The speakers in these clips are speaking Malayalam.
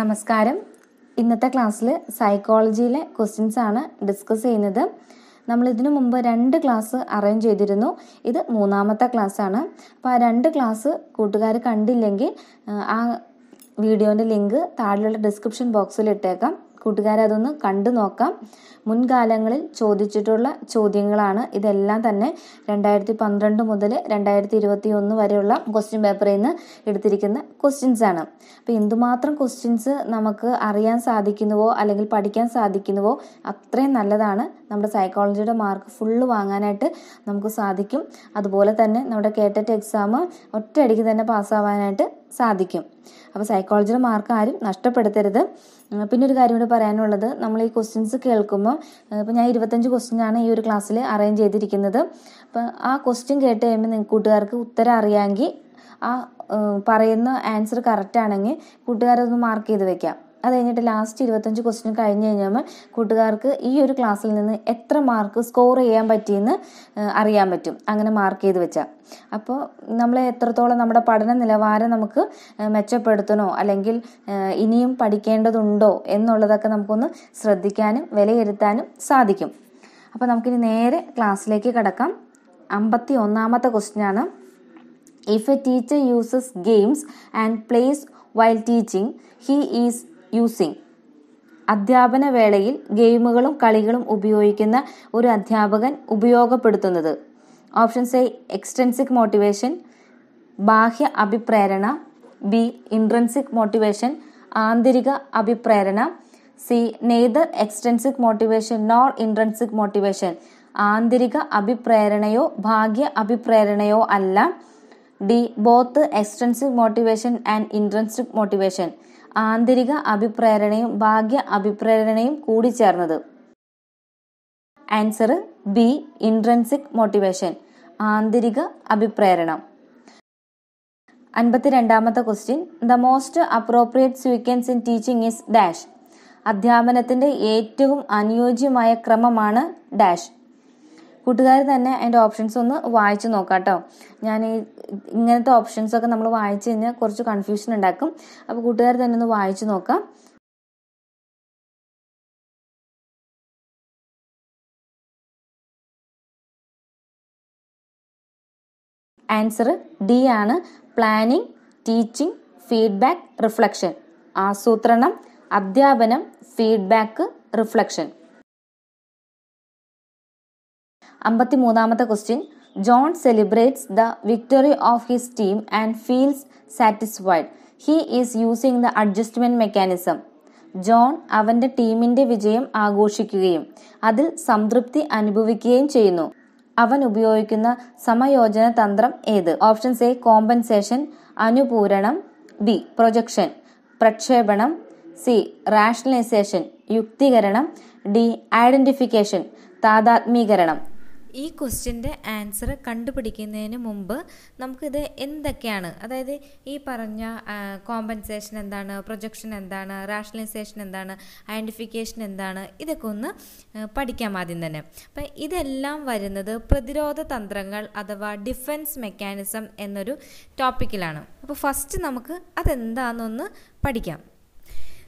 നമസ്കാരം ഇന്നത്തെ ക്ലാസ്സിൽ സൈക്കോളജിയിലെ ക്വസ്റ്റ്യൻസ് ആണ് ഡിസ്കസ് ചെയ്യുന്നത് നമ്മൾ ഇതിനു മുമ്പ് രണ്ട് ക്ലാസ് അറേഞ്ച് ചെയ്തിരുന്നു ഇത് മൂന്നാമത്തെ ക്ലാസ് ആണ് അപ്പോൾ ആ രണ്ട് ക്ലാസ് കൂട്ടുകാർ കണ്ടില്ലെങ്കിൽ ആ വീഡിയോൻ്റെ ലിങ്ക് താഴെയുള്ള ഡിസ്ക്രിപ്ഷൻ ബോക്സിൽ ഇട്ടേക്കാം കൂട്ടുകാരതൊന്ന് കണ്ടു നോക്കാം മുൻകാലങ്ങളിൽ ചോദിച്ചിട്ടുള്ള ചോദ്യങ്ങളാണ് ഇതെല്ലാം തന്നെ രണ്ടായിരത്തി പന്ത്രണ്ട് മുതൽ രണ്ടായിരത്തി ഇരുപത്തി ഒന്ന് വരെയുള്ള ക്വസ്റ്റ്യൻ പേപ്പറിൽ നിന്ന് എടുത്തിരിക്കുന്ന ക്വസ്റ്റ്യൻസ് ആണ് അപ്പോൾ എന്തുമാത്രം ക്വസ്റ്റ്യൻസ് നമുക്ക് അറിയാൻ സാധിക്കുന്നുവോ അല്ലെങ്കിൽ പഠിക്കാൻ സാധിക്കുന്നുവോ അത്രയും നല്ലതാണ് നമ്മുടെ സൈക്കോളജിയുടെ മാർക്ക് ഫുള്ള് വാങ്ങാനായിട്ട് നമുക്ക് സാധിക്കും അതുപോലെ തന്നെ നമ്മുടെ കേട്ടറ്റ് എക്സാം ഒറ്റയടിക്ക് തന്നെ പാസ്സാവാനായിട്ട് സാധിക്കും അപ്പോൾ സൈക്കോളജിയുടെ മാർക്ക് ആരും നഷ്ടപ്പെടുത്തരുത് പിന്നെ ഒരു കാര്യം കൂടി പറയാനുള്ളത് നമ്മൾ ഈ ക്വസ്റ്റ്യൻസ് കേൾക്കുമ്പോൾ ഇപ്പം ഞാൻ ഇരുപത്തഞ്ച് ക്വസ്റ്റ്യനാണ് ഈ ഒരു ക്ലാസ്സിൽ അറേഞ്ച് ചെയ്തിരിക്കുന്നത് അപ്പോൾ ആ ക്വസ്റ്റ്യൻ കേട്ട് കഴിയുമ്പോൾ നിങ്ങൾക്ക് കൂട്ടുകാർക്ക് ഉത്തരം അറിയാമെങ്കിൽ ആ പറയുന്ന ആൻസർ കറക്റ്റ് ആണെങ്കിൽ കൂട്ടുകാരൊന്ന് മാർക്ക് ചെയ്ത് വെക്കാം അത് കഴിഞ്ഞിട്ട് ലാസ്റ്റ് ഇരുപത്തഞ്ച് ക്വസ്റ്റ്യൻ കഴിഞ്ഞ് കഴിഞ്ഞാൽ കൂട്ടുകാർക്ക് ഈ ഒരു ക്ലാസ്സിൽ നിന്ന് എത്ര മാർക്ക് സ്കോർ ചെയ്യാൻ പറ്റിയെന്ന് അറിയാൻ പറ്റും അങ്ങനെ മാർക്ക് ചെയ്ത് വെച്ചാൽ അപ്പോൾ നമ്മൾ എത്രത്തോളം നമ്മുടെ പഠന നിലവാരം നമുക്ക് മെച്ചപ്പെടുത്തണോ അല്ലെങ്കിൽ ഇനിയും പഠിക്കേണ്ടതുണ്ടോ എന്നുള്ളതൊക്കെ നമുക്കൊന്ന് ശ്രദ്ധിക്കാനും വിലയിരുത്താനും സാധിക്കും അപ്പോൾ നമുക്കിനി നേരെ ക്ലാസ്സിലേക്ക് കിടക്കാം അമ്പത്തി ഒന്നാമത്തെ ക്വസ്റ്റ്യനാണ് if a teacher uses games and plays while teaching he is using അധ്യാപന വേളയിൽ ഗെയിമുകളും കളികളും ഉപയോഗിക്കുന്ന ഒരു അധ്യാപകൻ ഉപയോഗപ്പെടുത്തുന്നത് ഓപ്ഷൻസ് എ എക്സ്റ്റെൻസിക് മോട്ടിവേഷൻ ബാഹ്യ അഭിപ്രേരണ ബി ഇൻട്രൻസിക് മോട്ടിവേഷൻ ആന്തരിക അഭിപ്രേരണ C neither extrinsic motivation nor intrinsic motivation ആന്തരിക അഭിപ്രേരണയോ ഭാഗ്യ അഭിപ്രേരണയോ അല്ല D both extrinsic motivation and intrinsic motivation ആന്തരിക അഭിപ്രേരണയും ഭാഗ്യ അഭിപ്രേരണയും കൂടി ചേർന്നത് ആൻസർ ബി ഇൻട്രൻസിക് മോട്ടിവേഷൻ ആന്തരിക അഭിപ്രേരണം അൻപത്തിരണ്ടാമത്തെ question the most appropriate sequence in teaching is dash അധ്യാപനത്തിന്റെ ഏറ്റവും അനുയോജ്യമായ ക്രമമാണ് ഡാഷ് കൂട്ടുകാർ തന്നെ അതിൻ്റെ ഓപ്ഷൻസ് ഒന്ന് വായിച്ചു നോക്കാം കേട്ടോ ഞാൻ ഈ ഇങ്ങനത്തെ ഓപ്ഷൻസൊക്കെ നമ്മൾ വായിച്ചു കഴിഞ്ഞാൽ കുറച്ച് കൺഫ്യൂഷൻ ഉണ്ടാക്കും അപ്പോൾ കൂട്ടുകാർ തന്നെ ഒന്ന് വായിച്ചു നോക്കാം ആൻസർ ഡി ആണ് പ്ലാനിംഗ് ടീച്ചിങ് ഫീഡ്ബാക്ക് റിഫ്ലക്ഷൻ ആസൂത്രണം അധ്യാപനം ഫീഡ്ബാക്ക് റിഫ്ലക്ഷൻ അമ്പത്തി മൂന്നാമത്തെ question John celebrates the victory of his team and feels satisfied he is using the adjustment mechanism John അവന്റെ ടീമിന്റെ വിജയം ആഘോഷിക്കുകയും അതിൽ സംതൃപ്തി അനുഭവിക്കുകയും ചെയ്യുന്നു അവൻ ഉപയോഗിക്കുന്ന സമയോജന തന്ത്രം ഏത് ഓപ്ഷൻസ് എ കോമ്പൻസേഷൻ അനുപൂരണം ബി പ്രൊജക്ഷൻ പ്രക്ഷേപണം സി റാഷണലൈസേഷൻ യുക്തീകരണം ഡി ഐഡന്റിഫിക്കേഷൻ താതാത്മീകരണം ഈ ക്വസ്റ്റ്യൻ്റെ ആൻസർ കണ്ടുപിടിക്കുന്നതിന് മുമ്പ് നമുക്കിത് എന്തൊക്കെയാണ് അതായത് ഈ പറഞ്ഞ കോമ്പൻസേഷൻ എന്താണ് പ്രൊജക്ഷൻ എന്താണ് റാഷണലൈസേഷൻ എന്താണ് ഐഡൻറ്റിഫിക്കേഷൻ എന്താണ് ഇതൊക്കെ ഒന്ന് പഠിക്കാം ആദ്യം തന്നെ അപ്പം ഇതെല്ലാം വരുന്നത് പ്രതിരോധ തന്ത്രങ്ങൾ അഥവാ ഡിഫൻസ് മെക്കാനിസം എന്നൊരു ടോപ്പിക്കിലാണ് അപ്പോൾ ഫസ്റ്റ് നമുക്ക് അതെന്താണെന്നൊന്ന് പഠിക്കാം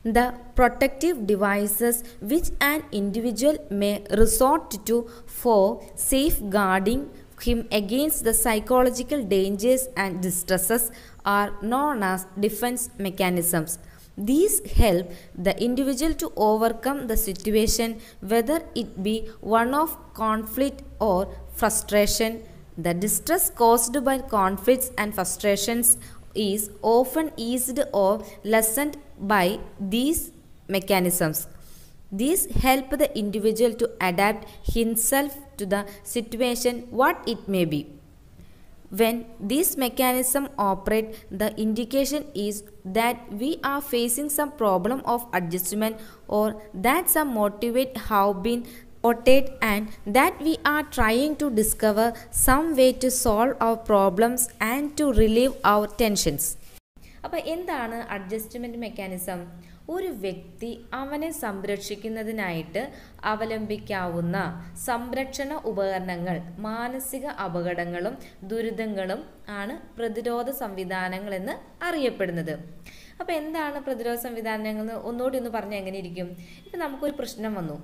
the protective devices which an individual may resort to for safeguarding him against the psychological dangers and distresses are known as defense mechanisms. These help the individual to overcome the situation whether it be one of conflict or frustration. The distress caused by conflicts and frustrations is often eased or lessened by these mechanisms. These help the individual to adapt himself to the situation what it may be. When these mechanisms operate, the indication is that we are facing some problem of adjustment or that some motivate have been Otate and that we are trying to discover some way to solve our problems and to relieve our tensions. അപ്പോൾ എന്താണ് അഡ്ജസ്റ്റ്മെൻറ്റ് മെക്കാനിസം ഒരു വ്യക്തി അവനെ സംരക്ഷിക്കുന്നതിനായിട്ട് അവലംബിക്കാവുന്ന സംരക്ഷണ ഉപകരണങ്ങൾ മാനസിക അപകടങ്ങളും ദുരിതങ്ങളും ആണ് പ്രതിരോധ സംവിധാനങ്ങളെന്ന് അറിയപ്പെടുന്നത് അപ്പോൾ എന്താണ് പ്രതിരോധ സംവിധാനങ്ങൾ എന്ന് ഒന്നുകൂടി ഒന്ന് പറഞ്ഞാൽ എങ്ങനെയിരിക്കും ഇപ്പം നമുക്കൊരു പ്രശ്നം വന്നു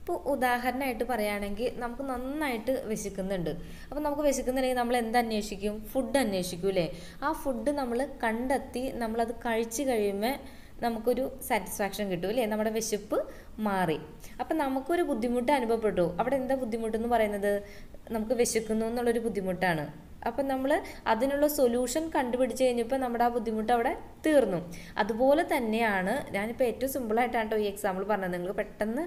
ഇപ്പോൾ ഉദാഹരണമായിട്ട് പറയുകയാണെങ്കിൽ നമുക്ക് നന്നായിട്ട് വിശക്കുന്നുണ്ട് അപ്പോൾ നമുക്ക് വിശക്കുന്നുണ്ടെങ്കിൽ നമ്മൾ എന്ത് അന്വേഷിക്കും ഫുഡ് അന്വേഷിക്കും അല്ലേ ആ ഫുഡ് നമ്മൾ കണ്ടെത്തി നമ്മളത് കഴിച്ചു കഴിയുമ്പോൾ നമുക്കൊരു സാറ്റിസ്ഫാക്ഷൻ കിട്ടും അല്ലേ നമ്മുടെ വിശപ്പ് മാറി അപ്പം നമുക്കൊരു ബുദ്ധിമുട്ട് അനുഭവപ്പെട്ടു അവിടെ എന്താ ബുദ്ധിമുട്ടെന്ന് പറയുന്നത് നമുക്ക് വിശക്കുന്നു എന്നുള്ളൊരു ബുദ്ധിമുട്ടാണ് അപ്പം നമ്മൾ അതിനുള്ള സൊല്യൂഷൻ കണ്ടുപിടിച്ച് കഴിഞ്ഞപ്പോൾ നമ്മുടെ ആ ബുദ്ധിമുട്ട് അവിടെ തീർന്നു അതുപോലെ തന്നെയാണ് ഞാനിപ്പോൾ ഏറ്റവും സിമ്പിളായിട്ടാണ് ഈ എക്സാമ്പിൾ പറഞ്ഞത് നിങ്ങൾ പെട്ടെന്ന്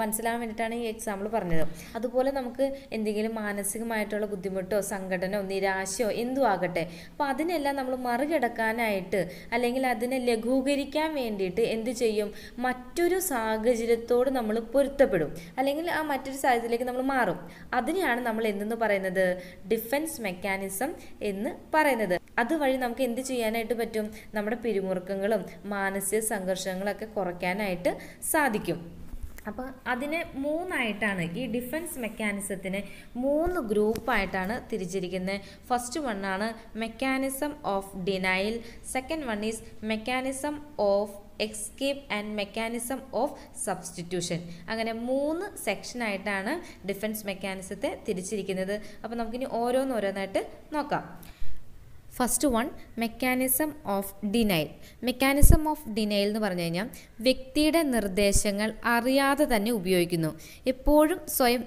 മനസ്സിലാക്കാൻ വേണ്ടിയിട്ടാണ് ഈ എക്സാമ്പിൾ പറഞ്ഞത് അതുപോലെ നമുക്ക് എന്തെങ്കിലും മാനസികമായിട്ടുള്ള ബുദ്ധിമുട്ടോ സംഘടനയോ നിരാശയോ എന്തോ ആകട്ടെ അപ്പോൾ അതിനെല്ലാം നമ്മൾ മറികടക്കാനായിട്ട് അല്ലെങ്കിൽ അതിനെ ലഘൂകരിക്കാൻ വേണ്ടിയിട്ട് എന്ത് ചെയ്യും മറ്റൊരു സാഹചര്യത്തോട് നമ്മൾ പൊരുത്തപ്പെടും അല്ലെങ്കിൽ ആ മറ്റൊരു സാഹചര്യത്തിലേക്ക് നമ്മൾ മാറും അതിനെയാണ് നമ്മൾ എന്തെന്ന് പറയുന്നത് ഡിഫൻസ് മെക്കാനിസം മെക്കാനിസം എന്ന് പറയുന്നത് അതുവഴി നമുക്ക് എന്ത് ചെയ്യാനായിട്ട് പറ്റും നമ്മുടെ പിരിമുറുക്കങ്ങളും മാനസിക സംഘർഷങ്ങളൊക്കെ കുറയ്ക്കാനായിട്ട് സാധിക്കും അപ്പോൾ അതിനെ മൂന്നായിട്ടാണ് ഈ ഡിഫൻസ് മെക്കാനിസത്തിന് മൂന്ന് ഗ്രൂപ്പായിട്ടാണ് തിരിച്ചിരിക്കുന്നത് ഫസ്റ്റ് വണ്ണാണ് mechanism of denial second one is mechanism of escape and mechanism of substitution അങ്ങനെ മൂന്ന് സെക്ഷനായിട്ടാണ് ഡിഫൻസ് മെക്കാനിസത്തെ തിരിച്ചിരിക്കുന്നത് അപ്പോൾ നമുക്കിനി ഓരോന്നോരോന്നായിട്ട് നോക്കാം first one mechanism of denial mechanism of denial എന്ന് പറഞ്ഞു കഴിഞ്ഞാൽ വ്യക്തിയുടെ നിർദ്ദേശങ്ങൾ അറിയാതെ തന്നെ ഉപയോഗിക്കുന്നു എപ്പോഴും സ്വയം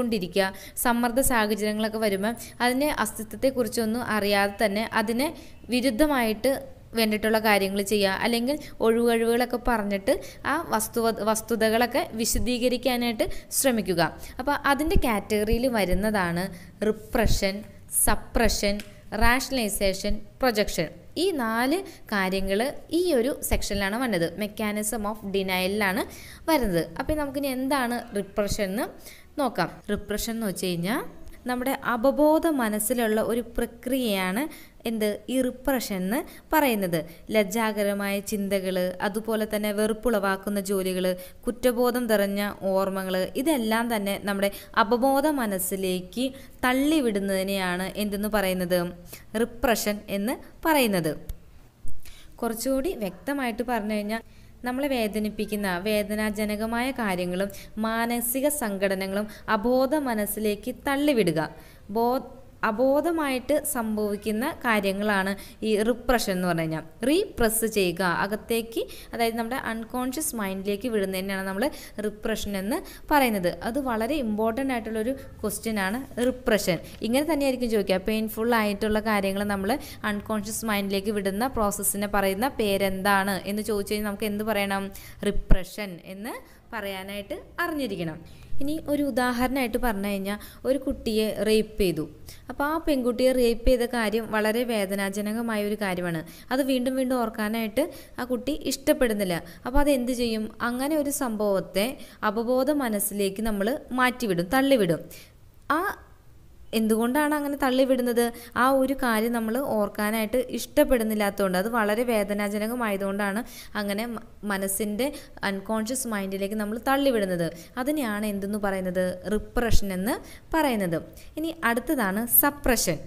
കൊണ്ടിരിക്കുക സമ്മർദ്ദ സാഹചര്യങ്ങളൊക്കെ വരുമ്പോൾ അതിൻ്റെ അസ്തിത്വത്തെക്കുറിച്ചൊന്നും അറിയാതെ തന്നെ അതിനെ വിരുദ്ധമായിട്ട് വേണ്ടിയിട്ടുള്ള കാര്യങ്ങൾ ചെയ്യുക അല്ലെങ്കിൽ ഒഴിവഴിവുകളൊക്കെ പറഞ്ഞിട്ട് ആ വസ്തു വസ്തുതകളൊക്കെ വിശദീകരിക്കാനായിട്ട് ശ്രമിക്കുക അപ്പോൾ അതിൻ്റെ കാറ്റഗറിയിൽ വരുന്നതാണ് റിപ്രഷൻ സപ്രഷൻ റാഷണലൈസേഷൻ പ്രൊജക്ഷൻ ഈ നാല് കാര്യങ്ങൾ ഈ ഒരു സെക്ഷനിലാണ് വന്നത് മെക്കാനിസം ഓഫ് ഡിനയലിലാണ് വരുന്നത് അപ്പോൾ നമുക്കിനി എന്താണ് റിപ്രഷൻ എന്ന് നോക്കാം റിപ്രഷൻ എന്ന് വെച്ച് കഴിഞ്ഞാൽ നമ്മുടെ അവബോധ മനസ്സിലുള്ള ഒരു പ്രക്രിയയാണ് എന്ത് ഈ റിപ്രഷൻ എന്ന് പറയുന്നത് ലജ്ജാകരമായ ചിന്തകൾ അതുപോലെ തന്നെ വെറുപ്പുളവാക്കുന്ന ജോലികൾ കുറ്റബോധം നിറഞ്ഞ ഓർമ്മകൾ ഇതെല്ലാം തന്നെ നമ്മുടെ അപബോധ മനസ്സിലേക്ക് തള്ളിവിടുന്നതിനെയാണ് എന്തെന്ന് പറയുന്നത് റിപ്രഷൻ എന്ന് പറയുന്നത് കുറച്ചുകൂടി വ്യക്തമായിട്ട് പറഞ്ഞു കഴിഞ്ഞാൽ നമ്മളെ വേദനിപ്പിക്കുന്ന വേദനാജനകമായ കാര്യങ്ങളും മാനസിക സംഘടനകളും അബോധ മനസ്സിലേക്ക് തള്ളിവിടുക ബോ അബോധമായിട്ട് സംഭവിക്കുന്ന കാര്യങ്ങളാണ് ഈ റിപ്രഷൻ എന്ന് പറഞ്ഞു കഴിഞ്ഞാൽ റീപ്രസ് ചെയ്യുക അകത്തേക്ക് അതായത് നമ്മുടെ അൺകോൺഷ്യസ് മൈൻഡിലേക്ക് വിടുന്നതിനാണ് നമ്മൾ റിപ്രഷൻ എന്ന് പറയുന്നത് അത് വളരെ ഇമ്പോർട്ടൻ്റ് ആയിട്ടുള്ളൊരു ക്വസ്റ്റ്യൻ ആണ് റിപ്രഷൻ ഇങ്ങനെ തന്നെയായിരിക്കും ചോദിക്കുക പെയിൻഫുൾ ആയിട്ടുള്ള കാര്യങ്ങൾ നമ്മൾ അൺകോൺഷ്യസ് മൈൻഡിലേക്ക് വിടുന്ന പ്രോസസ്സിനെ പറയുന്ന പേരെന്താണ് എന്ന് ചോദിച്ചു കഴിഞ്ഞാൽ നമുക്ക് എന്ത് പറയണം റിപ്രഷൻ എന്ന് പറയാനായിട്ട് അറിഞ്ഞിരിക്കണം ഇനി ഒരു ഉദാഹരണമായിട്ട് പറഞ്ഞു കഴിഞ്ഞാൽ ഒരു കുട്ടിയെ റേപ്പ് ചെയ്തു അപ്പോൾ ആ പെൺകുട്ടിയെ റേപ്പ് ചെയ്ത കാര്യം വളരെ വേദനാജനകമായ ഒരു കാര്യമാണ് അത് വീണ്ടും വീണ്ടും ഓർക്കാനായിട്ട് ആ കുട്ടി ഇഷ്ടപ്പെടുന്നില്ല അപ്പോൾ അത് എന്ത് ചെയ്യും അങ്ങനെ ഒരു സംഭവത്തെ അപബോധ മനസ്സിലേക്ക് നമ്മൾ മാറ്റിവിടും തള്ളിവിടും ആ എന്തുകൊണ്ടാണ് അങ്ങനെ തള്ളിവിടുന്നത് ആ ഒരു കാര്യം നമ്മൾ ഓർക്കാനായിട്ട് ഇഷ്ടപ്പെടുന്നില്ലാത്തതുകൊണ്ട് അത് വളരെ വേദനാജനകമായതുകൊണ്ടാണ് അങ്ങനെ മനസ്സിൻ്റെ അൺകോൺഷ്യസ് മൈൻഡിലേക്ക് നമ്മൾ തള്ളിവിടുന്നത് അതിനെയാണ് എന്തെന്ന് പറയുന്നത് റിപ്രഷൻ എന്ന് പറയുന്നത് ഇനി അടുത്തതാണ് സപ്രഷൻ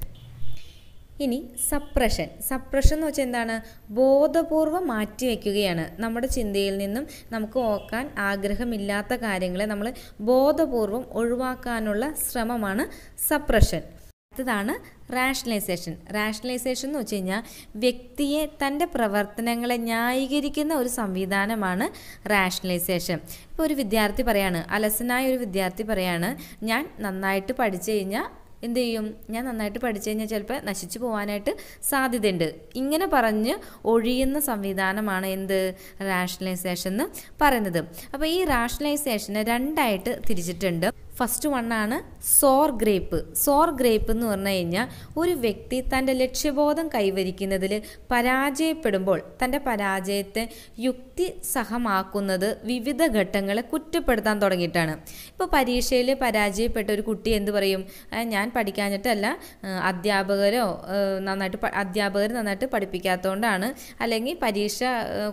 ഇനി സപ്രഷൻ സപ്രഷൻ എന്ന് വെച്ചാൽ എന്താണ് ബോധപൂർവം മാറ്റിവെക്കുകയാണ് നമ്മുടെ ചിന്തയിൽ നിന്നും നമുക്ക് ഓക്കാൻ ആഗ്രഹമില്ലാത്ത കാര്യങ്ങളെ നമ്മൾ ബോധപൂർവം ഒഴിവാക്കാനുള്ള ശ്രമമാണ് സപ്രഷൻ അടുത്തതാണ് റാഷണലൈസേഷൻ റാഷണലൈസേഷൻ എന്ന് വെച്ച് കഴിഞ്ഞാൽ വ്യക്തിയെ തൻ്റെ പ്രവർത്തനങ്ങളെ ന്യായീകരിക്കുന്ന ഒരു സംവിധാനമാണ് റാഷണലൈസേഷൻ ഇപ്പോൾ ഒരു വിദ്യാർത്ഥി പറയാണ് അലസനായ ഒരു വിദ്യാർത്ഥി പറയാണ് ഞാൻ നന്നായിട്ട് പഠിച്ചു കഴിഞ്ഞാൽ എന്ത് ചെയ്യും ഞാൻ നന്നായിട്ട് പഠിച്ചു കഴിഞ്ഞാൽ ചിലപ്പോൾ നശിച്ചു പോകാനായിട്ട് സാധ്യതയുണ്ട് ഇങ്ങനെ പറഞ്ഞ് ഒഴിയുന്ന സംവിധാനമാണ് എന്ത് റാഷണലൈസേഷൻ എന്ന് പറയുന്നത് അപ്പോൾ ഈ റാഷണലൈസേഷനെ രണ്ടായിട്ട് തിരിച്ചിട്ടുണ്ട് ഫസ്റ്റ് വണ്ണാണ് സോർ ഗ്രേപ്പ് സോർ ഗ്രേപ്പ് എന്ന് പറഞ്ഞു കഴിഞ്ഞാൽ ഒരു വ്യക്തി തൻ്റെ ലക്ഷ്യബോധം കൈവരിക്കുന്നതിൽ പരാജയപ്പെടുമ്പോൾ തൻ്റെ പരാജയത്തെ യുക്തി സഹമാക്കുന്നത് വിവിധ ഘട്ടങ്ങളെ കുറ്റപ്പെടുത്താൻ തുടങ്ങിയിട്ടാണ് ഇപ്പോൾ പരീക്ഷയിൽ പരാജയപ്പെട്ട ഒരു കുട്ടി എന്ത് പറയും ഞാൻ പഠിക്കാഞ്ഞിട്ടല്ല അധ്യാപകരോ നന്നായിട്ട് അധ്യാപകർ നന്നായിട്ട് പഠിപ്പിക്കാത്തതുകൊണ്ടാണ് അല്ലെങ്കിൽ പരീക്ഷ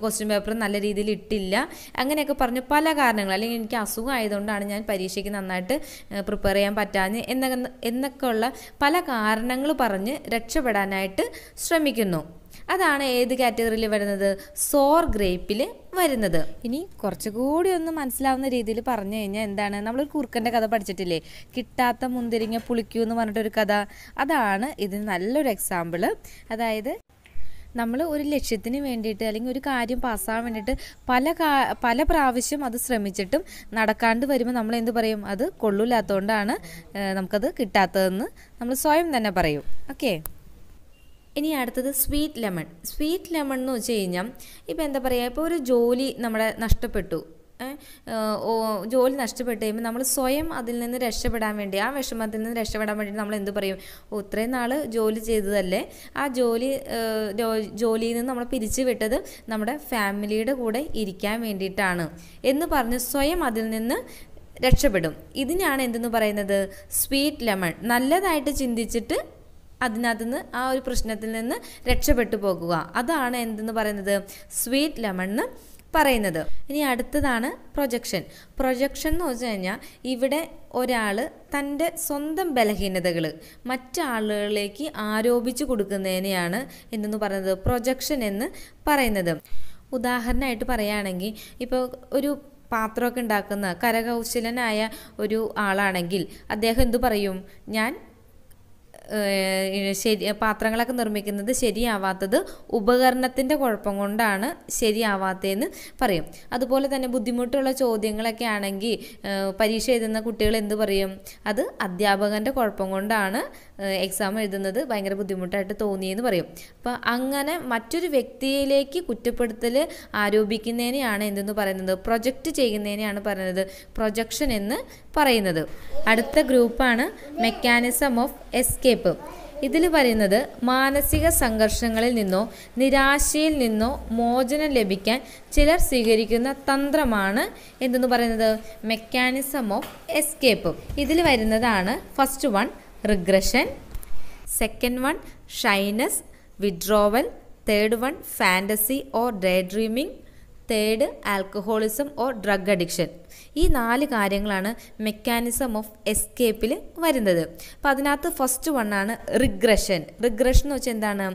ക്വസ്റ്റ്യൻ പേപ്പർ നല്ല രീതിയിൽ ഇട്ടില്ല അങ്ങനെയൊക്കെ പറഞ്ഞ് പല കാരണങ്ങൾ അല്ലെങ്കിൽ എനിക്ക് അസുഖം ആയതുകൊണ്ടാണ് ഞാൻ പരീക്ഷയ്ക്ക് നന്നായിട്ട് ആയിട്ട് പ്രിപ്പയർ ചെയ്യാൻ പറ്റാഞ്ഞ് എന്ന എന്നൊക്കെയുള്ള പല കാരണങ്ങൾ പറഞ്ഞ് രക്ഷപ്പെടാനായിട്ട് ശ്രമിക്കുന്നു അതാണ് ഏത് കാറ്റഗറിയിൽ വരുന്നത് സോർ ഗ്രേപ്പിൽ വരുന്നത് ഇനി കുറച്ചുകൂടി ഒന്ന് മനസ്സിലാവുന്ന രീതിയിൽ പറഞ്ഞു കഴിഞ്ഞാൽ എന്താണ് നമ്മൾ കുറുക്കൻ്റെ കഥ പഠിച്ചിട്ടില്ലേ കിട്ടാത്ത മുന്തിരിങ്ങ പുളിക്കൂ എന്ന് പറഞ്ഞിട്ടൊരു കഥ അതാണ് ഇതിന് നല്ലൊരു എക്സാമ്പിൾ അതായത് നമ്മൾ ഒരു ലക്ഷ്യത്തിന് വേണ്ടിയിട്ട് അല്ലെങ്കിൽ ഒരു കാര്യം പാസ്സാകാൻ വേണ്ടിയിട്ട് പല പല പ്രാവശ്യം അത് ശ്രമിച്ചിട്ടും നടക്കാണ്ട് വരുമ്പോൾ നമ്മൾ എന്ത് പറയും അത് കൊള്ളൂലാത്തതുകൊണ്ടാണ് നമുക്കത് കിട്ടാത്തതെന്ന് നമ്മൾ സ്വയം തന്നെ പറയും ഓക്കേ ഇനി അടുത്തത് സ്വീറ്റ് ലെമൺ സ്വീറ്റ് ലെമൺ എന്ന് വെച്ച് കഴിഞ്ഞാൽ ഇപ്പോൾ എന്താ പറയുക ഇപ്പോൾ ഒരു ജോലി നമ്മളെ നഷ്ടപ്പെട്ടു ജോലി നഷ്ടപ്പെട്ട് കഴിയുമ്പോൾ നമ്മൾ സ്വയം അതിൽ നിന്ന് രക്ഷപ്പെടാൻ വേണ്ടി ആ വിഷമത്തിൽ നിന്ന് രക്ഷപ്പെടാൻ വേണ്ടി നമ്മൾ എന്ത് പറയും ഇത്രയും നാൾ ജോലി ചെയ്തതല്ലേ ആ ജോലി ജോലിയിൽ നിന്ന് നമ്മൾ പിരിച്ചു വിട്ടത് നമ്മുടെ ഫാമിലിയുടെ കൂടെ ഇരിക്കാൻ വേണ്ടിയിട്ടാണ് എന്ന് പറഞ്ഞ് സ്വയം അതിൽ നിന്ന് രക്ഷപ്പെടും ഇതിനാണ് എന്തെന്ന് പറയുന്നത് സ്വീറ്റ് ലെമൺ നല്ലതായിട്ട് ചിന്തിച്ചിട്ട് അതിനകത്ത് നിന്ന് ആ ഒരു പ്രശ്നത്തിൽ നിന്ന് രക്ഷപ്പെട്ടു പോകുക അതാണ് എന്തെന്ന് പറയുന്നത് സ്വീറ്റ് ലെമൺ പറയുന്നത് ഇനി അടുത്തതാണ് പ്രൊജക്ഷൻ പ്രൊജക്ഷൻ എന്ന് വെച്ച് കഴിഞ്ഞാൽ ഇവിടെ ഒരാൾ തൻ്റെ സ്വന്തം ബലഹീനതകൾ മറ്റാളുകളിലേക്ക് ആരോപിച്ചു കൊടുക്കുന്നതിനെയാണ് എന്തെന്ന് പറയുന്നത് പ്രൊജക്ഷൻ എന്ന് പറയുന്നത് ഉദാഹരണമായിട്ട് പറയുകയാണെങ്കിൽ ഇപ്പോൾ ഒരു പാത്രമൊക്കെ ഉണ്ടാക്കുന്ന കരകൗശലനായ ഒരു ആളാണെങ്കിൽ അദ്ദേഹം എന്തു പറയും ഞാൻ ശരി പാത്രങ്ങളൊക്കെ നിർമ്മിക്കുന്നത് ശരിയാവാത്തത് ഉപകരണത്തിൻ്റെ കുഴപ്പം കൊണ്ടാണ് ശരിയാവാത്തതെന്ന് പറയും അതുപോലെ തന്നെ ബുദ്ധിമുട്ടുള്ള ചോദ്യങ്ങളൊക്കെ ആണെങ്കിൽ പരീക്ഷ എഴുതുന്ന കുട്ടികൾ എന്ത് പറയും അത് അധ്യാപകൻ്റെ കുഴപ്പം കൊണ്ടാണ് എക്സാം എഴുതുന്നത് ഭയങ്കര ബുദ്ധിമുട്ടായിട്ട് തോന്നിയെന്ന് പറയും അപ്പം അങ്ങനെ മറ്റൊരു വ്യക്തിയിലേക്ക് കുറ്റപ്പെടുത്തൽ ആരോപിക്കുന്നതിനെയാണ് എന്തെന്ന് പറയുന്നത് പ്രൊജക്റ്റ് ചെയ്യുന്നതിനെയാണ് പറയുന്നത് പ്രൊജക്ഷൻ എന്ന് പറയുന്നത് അടുത്ത ഗ്രൂപ്പാണ് മെക്കാനിസം ഓഫ് എസ്കേപ്പ് ഇതിൽ പറയുന്നത് മാനസിക സംഘർഷങ്ങളിൽ നിന്നോ നിരാശയിൽ നിന്നോ മോചനം ലഭിക്കാൻ ചിലർ സ്വീകരിക്കുന്ന തന്ത്രമാണ് എന്തെന്ന് പറയുന്നത് മെക്കാനിസം ഓഫ് എസ്കേപ്പ് ഇതിൽ വരുന്നതാണ് first one regression second one shyness withdrawal third one fantasy or daydreaming third alcoholism or drug addiction ഈ നാല് കാര്യങ്ങളാണ് മെക്കാനിസം ഓഫ് എസ്കേപ്പിൽ വരുന്നത് അപ്പം അതിനകത്ത് ഫസ്റ്റ് വണ്ണാണ് റിഗ്രഷൻ റിഗ്രഷൻ എന്ന് വെച്ചാൽ എന്താണ്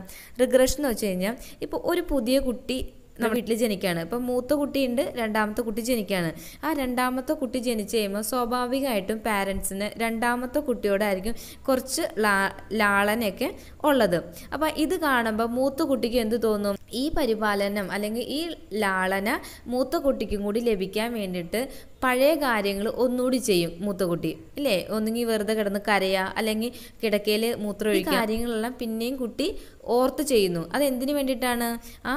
റിഗ്രഷൻ എന്ന് വെച്ച് കഴിഞ്ഞാൽ ഇപ്പോൾ ഒരു പുതിയ കുട്ടി നമ്മുടെ വീട്ടിൽ ജനിക്കുകയാണ് ഇപ്പം മൂത്ത കുട്ടിയുണ്ട് രണ്ടാമത്തെ കുട്ടി ജനിക്കുകയാണ് ആ രണ്ടാമത്തെ കുട്ടി ജനിച്ച് കഴിയുമ്പോൾ സ്വാഭാവികമായിട്ടും പാരൻസിന് രണ്ടാമത്തെ കുട്ടിയോടായിരിക്കും കുറച്ച് ലാ ലാളനയൊക്കെ ഉള്ളത് അപ്പം ഇത് കാണുമ്പോൾ മൂത്ത കുട്ടിക്ക് എന്ത് തോന്നും ഈ പരിപാലനം അല്ലെങ്കിൽ ഈ ലാളന മൂത്ത കുട്ടിക്കും കൂടി ലഭിക്കാൻ വേണ്ടിയിട്ട് പഴയ കാര്യങ്ങൾ ഒന്നുകൂടി ചെയ്യും മൂത്ത കുട്ടി അല്ലേ ഒന്നുകിൽ വെറുതെ കിടന്ന് കരയുക അല്ലെങ്കിൽ കിടക്കയിൽ മൂത്രമൊഴിക്കുക കാര്യങ്ങളെല്ലാം പിന്നെയും കുട്ടി ഓർത്ത് ചെയ്യുന്നു അതെന്തിനു വേണ്ടിയിട്ടാണ് ആ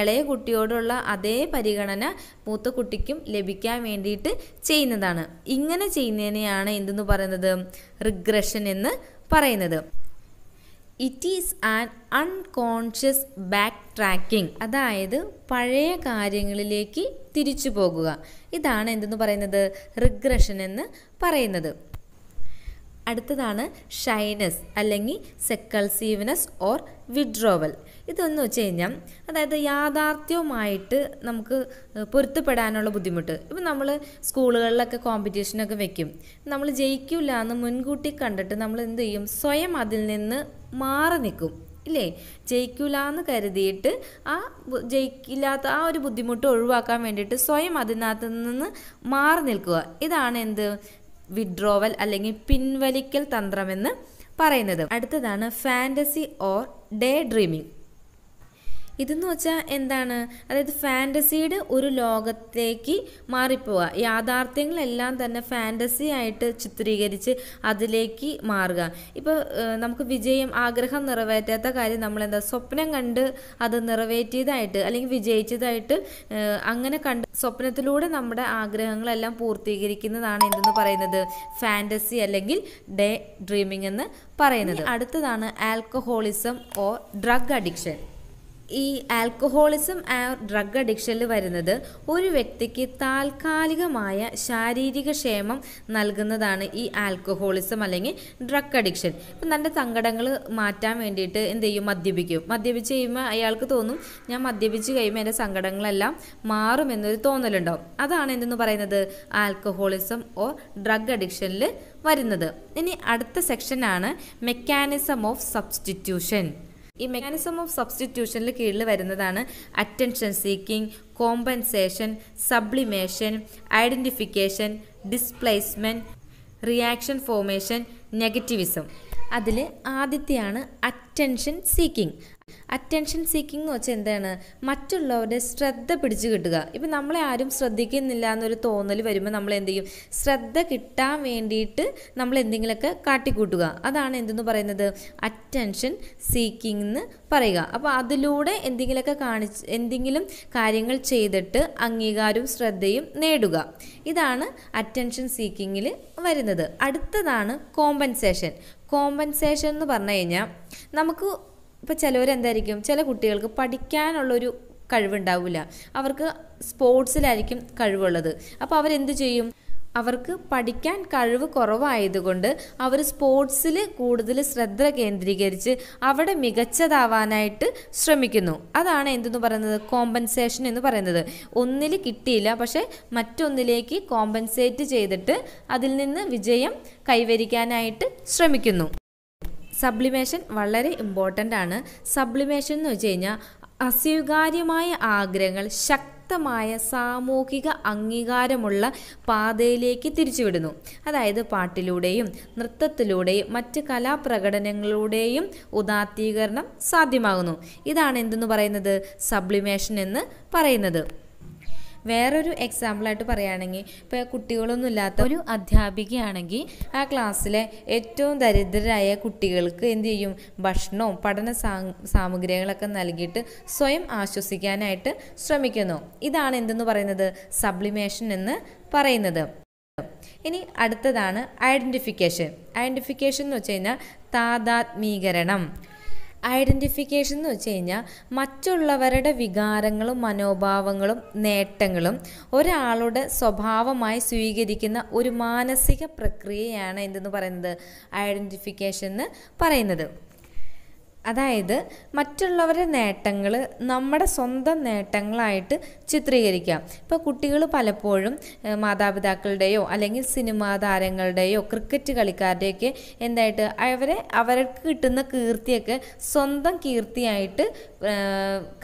ഇളയ കുട്ടിയോടുള്ള അതേ പരിഗണന മൂത്ത കുട്ടിക്കും ലഭിക്കാൻ വേണ്ടിയിട്ട് ചെയ്യുന്നതാണ് ഇങ്ങനെ ചെയ്യുന്നതിനെയാണ് എന്തെന്ന് പറയുന്നത് റിഗ്രഷൻ എന്ന് പറയുന്നത് it is an unconscious backtracking അതായത് പഴയ കാര്യങ്ങളിലേക്ക് തിരിച്ചു പോകുക ഇതാണ് എന്തെന്ന് പറയുന്നത് റിഗ്രഷൻ എന്ന് പറയുന്നത് അടുത്തതാണ് ഷൈനസ് അല്ലെങ്കിൽ സെക്കൾസീവ്നെസ് ഓർ വിഡ്രോവൽ ഇതെന്ന് വെച്ച് കഴിഞ്ഞാൽ അതായത് യാഥാർത്ഥ്യവുമായിട്ട് നമുക്ക് പൊരുത്തപ്പെടാനുള്ള ബുദ്ധിമുട്ട് ഇപ്പം നമ്മൾ സ്കൂളുകളിലൊക്കെ കോമ്പറ്റീഷനൊക്കെ വെക്കും നമ്മൾ ജയിക്കില്ല എന്ന് മുൻകൂട്ടി കണ്ടിട്ട് നമ്മൾ എന്ത് ചെയ്യും സ്വയം അതിൽ നിന്ന് മാറി നിൽക്കും ഇല്ലേ ജയിക്കില്ല എന്ന് കരുതിയിട്ട് ആ ജയിക്കില്ലാത്ത ആ ഒരു ബുദ്ധിമുട്ട് ഒഴിവാക്കാൻ വേണ്ടിയിട്ട് സ്വയം അതിനകത്ത് നിന്ന് മാറി നിൽക്കുക ഇതാണ് എന്ത് വിഡ്രോവൽ അല്ലെങ്കിൽ പിൻവലിക്കൽ തന്ത്രമെന്ന് പറയുന്നത് അടുത്തതാണ് ഫാൻറ്റസി ഓർ ഡേ ഡ്രീമിംഗ് ഇതെന്ന് വെച്ചാൽ എന്താണ് അതായത് ഫാൻറ്റസിയുടെ ഒരു ലോകത്തേക്ക് മാറിപ്പോവുക യാഥാർത്ഥ്യങ്ങളെല്ലാം തന്നെ ഫാൻറ്റസി ആയിട്ട് ചിത്രീകരിച്ച് അതിലേക്ക് മാറുക ഇപ്പോൾ നമുക്ക് വിജയം ആഗ്രഹം നിറവേറ്റാത്ത കാര്യം നമ്മളെന്താ സ്വപ്നം കണ്ട് അത് നിറവേറ്റിയതായിട്ട് അല്ലെങ്കിൽ വിജയിച്ചതായിട്ട് അങ്ങനെ കണ്ട് സ്വപ്നത്തിലൂടെ നമ്മുടെ ആഗ്രഹങ്ങളെല്ലാം പൂർത്തീകരിക്കുന്നതാണ് എന്തെന്ന് പറയുന്നത് ഫാൻറ്റസി അല്ലെങ്കിൽ ഡേ ഡ്രീമിംഗ് എന്ന് പറയുന്നത് അടുത്തതാണ് ആൽക്കഹോളിസം ഓർ ഡ്രഗ് അഡിക്ഷൻ ഈ ആൽക്കഹോളിസം ഡ്രഗ് അഡിക്ഷനിൽ വരുന്നത് ഒരു വ്യക്തിക്ക് താൽക്കാലികമായ ശാരീരിക ക്ഷേമം നൽകുന്നതാണ് ഈ ആൽക്കഹോളിസം അല്ലെങ്കിൽ ഡ്രഗ് അഡിക്ഷൻ ഇപ്പം തൻ്റെ സങ്കടങ്ങൾ മാറ്റാൻ വേണ്ടിയിട്ട് എന്ത് ചെയ്യും മദ്യപിക്കും മദ്യപിച്ച് കഴിയുമ്പോൾ അയാൾക്ക് തോന്നും ഞാൻ മദ്യപിച്ച് കഴിയുമ്പോൾ എൻ്റെ സങ്കടങ്ങളെല്ലാം മാറുമെന്നൊരു തോന്നലുണ്ടാവും അതാണ് എന്തെന്ന് പറയുന്നത് ആൽക്കഹോളിസം ഓർ ഡ്രഗ് അഡിക്ഷനിൽ വരുന്നത് ഇനി അടുത്ത സെക്ഷനാണ് മെക്കാനിസം ഓഫ് സബ്സ്റ്റിറ്റ്യൂഷൻ ഈ മെക്കാനിസം ഓഫ് സബ്സ്റ്റിറ്റ്യൂഷനിൽ കീഴിൽ വരുന്നതാണ് attention seeking compensation sublimation identification displacement reaction formation negativism അതിൽ ആദ്യത്തെയാണ് അറ്റൻഷൻ സീക്കിംഗ് അറ്റൻഷൻ സീക്കിംഗ് എന്ന് വെച്ചാൽ എന്താണ് മറ്റുള്ളവരുടെ ശ്രദ്ധ പിടിച്ചു കിട്ടുക ഇപ്പം നമ്മളെ ആരും ശ്രദ്ധിക്കുന്നില്ല എന്നൊരു തോന്നൽ വരുമ്പോൾ നമ്മൾ എന്ത് ചെയ്യും ശ്രദ്ധ കിട്ടാൻ വേണ്ടിയിട്ട് നമ്മൾ എന്തെങ്കിലുമൊക്കെ കാട്ടിക്കൂട്ടുക അതാണ് എന്തെന്ന് പറയുന്നത് അറ്റൻഷൻ സീക്കിംഗ് എന്ന് പറയുക അപ്പോൾ അതിലൂടെ എന്തെങ്കിലുമൊക്കെ കാണിച്ച് എന്തെങ്കിലും കാര്യങ്ങൾ ചെയ്തിട്ട് അംഗീകാരവും ശ്രദ്ധയും നേടുക ഇതാണ് അറ്റൻഷൻ സീക്കിങ്ങിൽ വരുന്നത് അടുത്തതാണ് കോമ്പൻസേഷൻ കോമ്പൻസേഷൻ എന്ന് പറഞ്ഞു കഴിഞ്ഞാൽ നമുക്ക് ഇപ്പോൾ ചിലവരെന്തായിരിക്കും ചില കുട്ടികൾക്ക് പഠിക്കാനുള്ളൊരു കഴിവുണ്ടാവില്ല അവർക്ക് സ്പോർട്സിലായിരിക്കും കഴിവുള്ളത് അപ്പോൾ അവരെന്ത് ചെയ്യും അവർക്ക് പഠിക്കാൻ കഴിവ് കുറവായതുകൊണ്ട് അവർ സ്പോർട്സിൽ കൂടുതൽ ശ്രദ്ധ കേന്ദ്രീകരിച്ച് അവിടെ മികച്ചതാവാനായിട്ട് ശ്രമിക്കുന്നു അതാണ് എന്തെന്ന് പറയുന്നത് കോമ്പൻസേഷൻ എന്ന് പറയുന്നത് ഒന്നിൽ കിട്ടിയില്ല പക്ഷേ മറ്റൊന്നിലേക്ക് കോമ്പൻസേറ്റ് ചെയ്തിട്ട് അതിൽ നിന്ന് വിജയം കൈവരിക്കാനായിട്ട് ശ്രമിക്കുന്നു സബ്ലിമേഷൻ വളരെ ഇമ്പോർട്ടൻ്റ് ആണ് സബ്ലിമേഷൻ എന്ന് വെച്ച് കഴിഞ്ഞാൽ അസ്വീകാര്യമായ ആഗ്രഹങ്ങൾ ശക്തമായ സാമൂഹിക അംഗീകാരമുള്ള പാതയിലേക്ക് തിരിച്ചുവിടുന്നു അതായത് പാട്ടിലൂടെയും നൃത്തത്തിലൂടെയും മറ്റ് കലാപ്രകടനങ്ങളിലൂടെയും ഉദാത്തീകരണം സാധ്യമാകുന്നു ഇതാണ് എന്തെന്ന് പറയുന്നത് സബ്ലിമേഷൻ എന്ന് പറയുന്നത് വേറൊരു എക്സാമ്പിളായിട്ട് പറയുകയാണെങ്കിൽ ഇപ്പോൾ കുട്ടികളൊന്നും ഇല്ലാത്ത ഒരു അധ്യാപികയാണെങ്കിൽ ആ ക്ലാസ്സിലെ ഏറ്റവും ദരിദ്രരായ കുട്ടികൾക്ക് എന്തു ചെയ്യും ഭക്ഷണവും പഠന സാമഗ്രികളൊക്കെ നൽകിയിട്ട് സ്വയം ആശ്വസിക്കാനായിട്ട് ശ്രമിക്കുന്നു ഇതാണ് എന്തെന്ന് പറയുന്നത് സബ്ലിമേഷൻ എന്ന് പറയുന്നത് ഇനി അടുത്തതാണ് ഐഡൻറ്റിഫിക്കേഷൻ ഐഡൻറ്റിഫിക്കേഷൻ എന്ന് വെച്ച് കഴിഞ്ഞാൽ താതാത്മീകരണം ഐഡൻറ്റിഫിക്കേഷൻ എന്ന് വെച്ച് കഴിഞ്ഞാൽ മറ്റുള്ളവരുടെ വികാരങ്ങളും മനോഭാവങ്ങളും നേട്ടങ്ങളും ഒരാളുടെ സ്വഭാവമായി സ്വീകരിക്കുന്ന ഒരു മാനസിക പ്രക്രിയയാണ് എന്തെന്ന് പറയുന്നത് ഐഡൻറ്റിഫിക്കേഷൻ എന്ന് പറയുന്നത് അതായത് മറ്റുള്ളവരുടെ നേട്ടങ്ങൾ നമ്മുടെ സ്വന്തം നേട്ടങ്ങളായിട്ട് ചിത്രീകരിക്കാം ഇപ്പോൾ കുട്ടികൾ പലപ്പോഴും മാതാപിതാക്കളുടെയോ അല്ലെങ്കിൽ സിനിമാ താരങ്ങളുടെയോ ക്രിക്കറ്റ് കളിക്കാരുടെയൊക്കെ എന്തായിട്ട് അവരെ അവർക്ക് കിട്ടുന്ന കീർത്തിയൊക്കെ സ്വന്തം കീർത്തിയായിട്ട്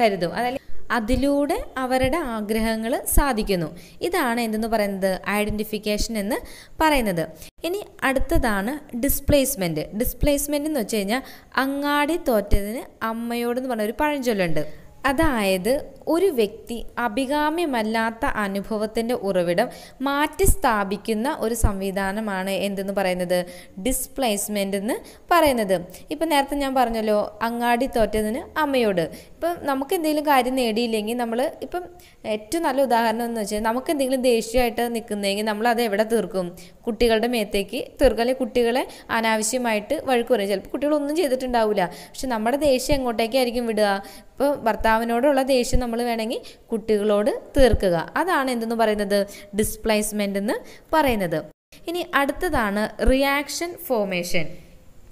കരുതും അതായത് അതിലൂടെ അവരുടെ ആഗ്രഹങ്ങൾ സാധിക്കുന്നു ഇതാണ് എന്തെന്ന് പറയുന്നത് ഐഡൻറ്റിഫിക്കേഷൻ എന്ന് പറയുന്നത് ഇനി അടുത്തതാണ് ഡിസ്പ്ലേസ്മെൻറ്റ് ഡിസ്പ്ലേസ്മെൻറ്റ് എന്ന് വെച്ച് കഴിഞ്ഞാൽ അങ്ങാടി തോറ്റതിന് അമ്മയോടെന്ന് പറഞ്ഞ ഒരു പഴഞ്ചൊല്ലുണ്ട് അതായത് ഒരു വ്യക്തി അഭികാമ്യമല്ലാത്ത അനുഭവത്തിൻ്റെ ഉറവിടം മാറ്റി സ്ഥാപിക്കുന്ന ഒരു സംവിധാനമാണ് എന്തെന്ന് പറയുന്നത് ഡിസ്പ്ലേസ്മെൻ്റ് എന്ന് പറയുന്നത് ഇപ്പം നേരത്തെ ഞാൻ പറഞ്ഞല്ലോ അങ്ങാടി തോറ്റതിന് അമ്മയോട് ഇപ്പം നമുക്ക് എന്തെങ്കിലും കാര്യം നേടിയില്ലെങ്കിൽ നമ്മൾ ഇപ്പം ഏറ്റവും നല്ല ഉദാഹരണം എന്ന് വെച്ചാൽ നമുക്ക് എന്തെങ്കിലും ദേഷ്യമായിട്ട് നിൽക്കുന്നതെങ്കിൽ നമ്മൾ അത് എവിടെ തീർക്കും കുട്ടികളുടെ മേത്തേക്ക് തീർക്കലെ കുട്ടികളെ അനാവശ്യമായിട്ട് വഴുക്ക് പറയും ചിലപ്പോൾ കുട്ടികളൊന്നും ചെയ്തിട്ടുണ്ടാവില്ല പക്ഷെ നമ്മുടെ ദേഷ്യം എങ്ങോട്ടേക്കായിരിക്കും വിടുക ഇപ്പോൾ ഭർത്താവിനോടുള്ള ദേഷ്യം നമ്മൾ വേണമെങ്കിൽ കുട്ടികളോട് തീർക്കുക അതാണ് എന്തെന്ന് പറയുന്നത് ഡിസ്പ്ലേസ്മെൻ്റ് എന്ന് പറയുന്നത് ഇനി അടുത്തതാണ് റിയാക്ഷൻ ഫോമേഷൻ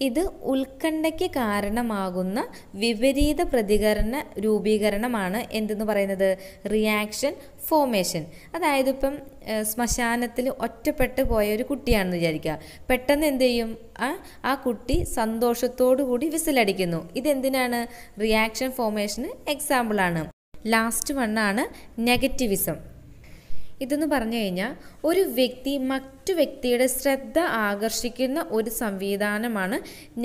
ഇത് ഉത്കണ്ഠയ്ക്ക് കാരണമാകുന്ന വിപരീത പ്രതികരണ രൂപീകരണമാണ് എന്തെന്ന് പറയുന്നത് റിയാക്ഷൻ ഫോമേഷൻ അതായത് ഇപ്പം ശ്മശാനത്തിൽ ഒറ്റപ്പെട്ട് പോയ ഒരു കുട്ടിയാണെന്ന് വിചാരിക്കുക പെട്ടെന്ന് എന്ത് ചെയ്യും ആ ആ കുട്ടി സന്തോഷത്തോടു കൂടി വിസിലടിക്കുന്നു ഇതെന്തിനാണ് റിയാക്ഷൻ ഫോമേഷന് എക്സാമ്പിളാണ് ലാസ്റ്റ് വണ്ണാണ് നെഗറ്റിവിസം ഇതെന്ന് പറഞ്ഞു കഴിഞ്ഞാൽ ഒരു വ്യക്തി മറ്റു വ്യക്തിയുടെ ശ്രദ്ധ ആകർഷിക്കുന്ന ഒരു സംവിധാനമാണ്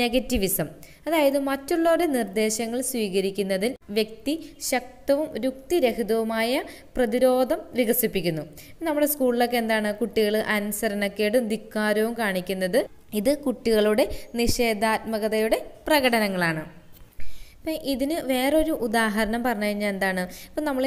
നെഗറ്റിവിസം അതായത് മറ്റുള്ളവരുടെ നിർദ്ദേശങ്ങൾ സ്വീകരിക്കുന്നതിൽ വ്യക്തി ശക്തവും യുക്തിരഹിതവുമായ പ്രതിരോധം വികസിപ്പിക്കുന്നു നമ്മുടെ സ്കൂളിലൊക്കെ എന്താണ് കുട്ടികൾ അനുസരണക്കേടും ധിക്കാരവും കാണിക്കുന്നത് ഇത് കുട്ടികളുടെ നിഷേധാത്മകതയുടെ പ്രകടനങ്ങളാണ് ഇപ്പം ഇതിന് വേറൊരു ഉദാഹരണം പറഞ്ഞു കഴിഞ്ഞാൽ എന്താണ് ഇപ്പം നമ്മൾ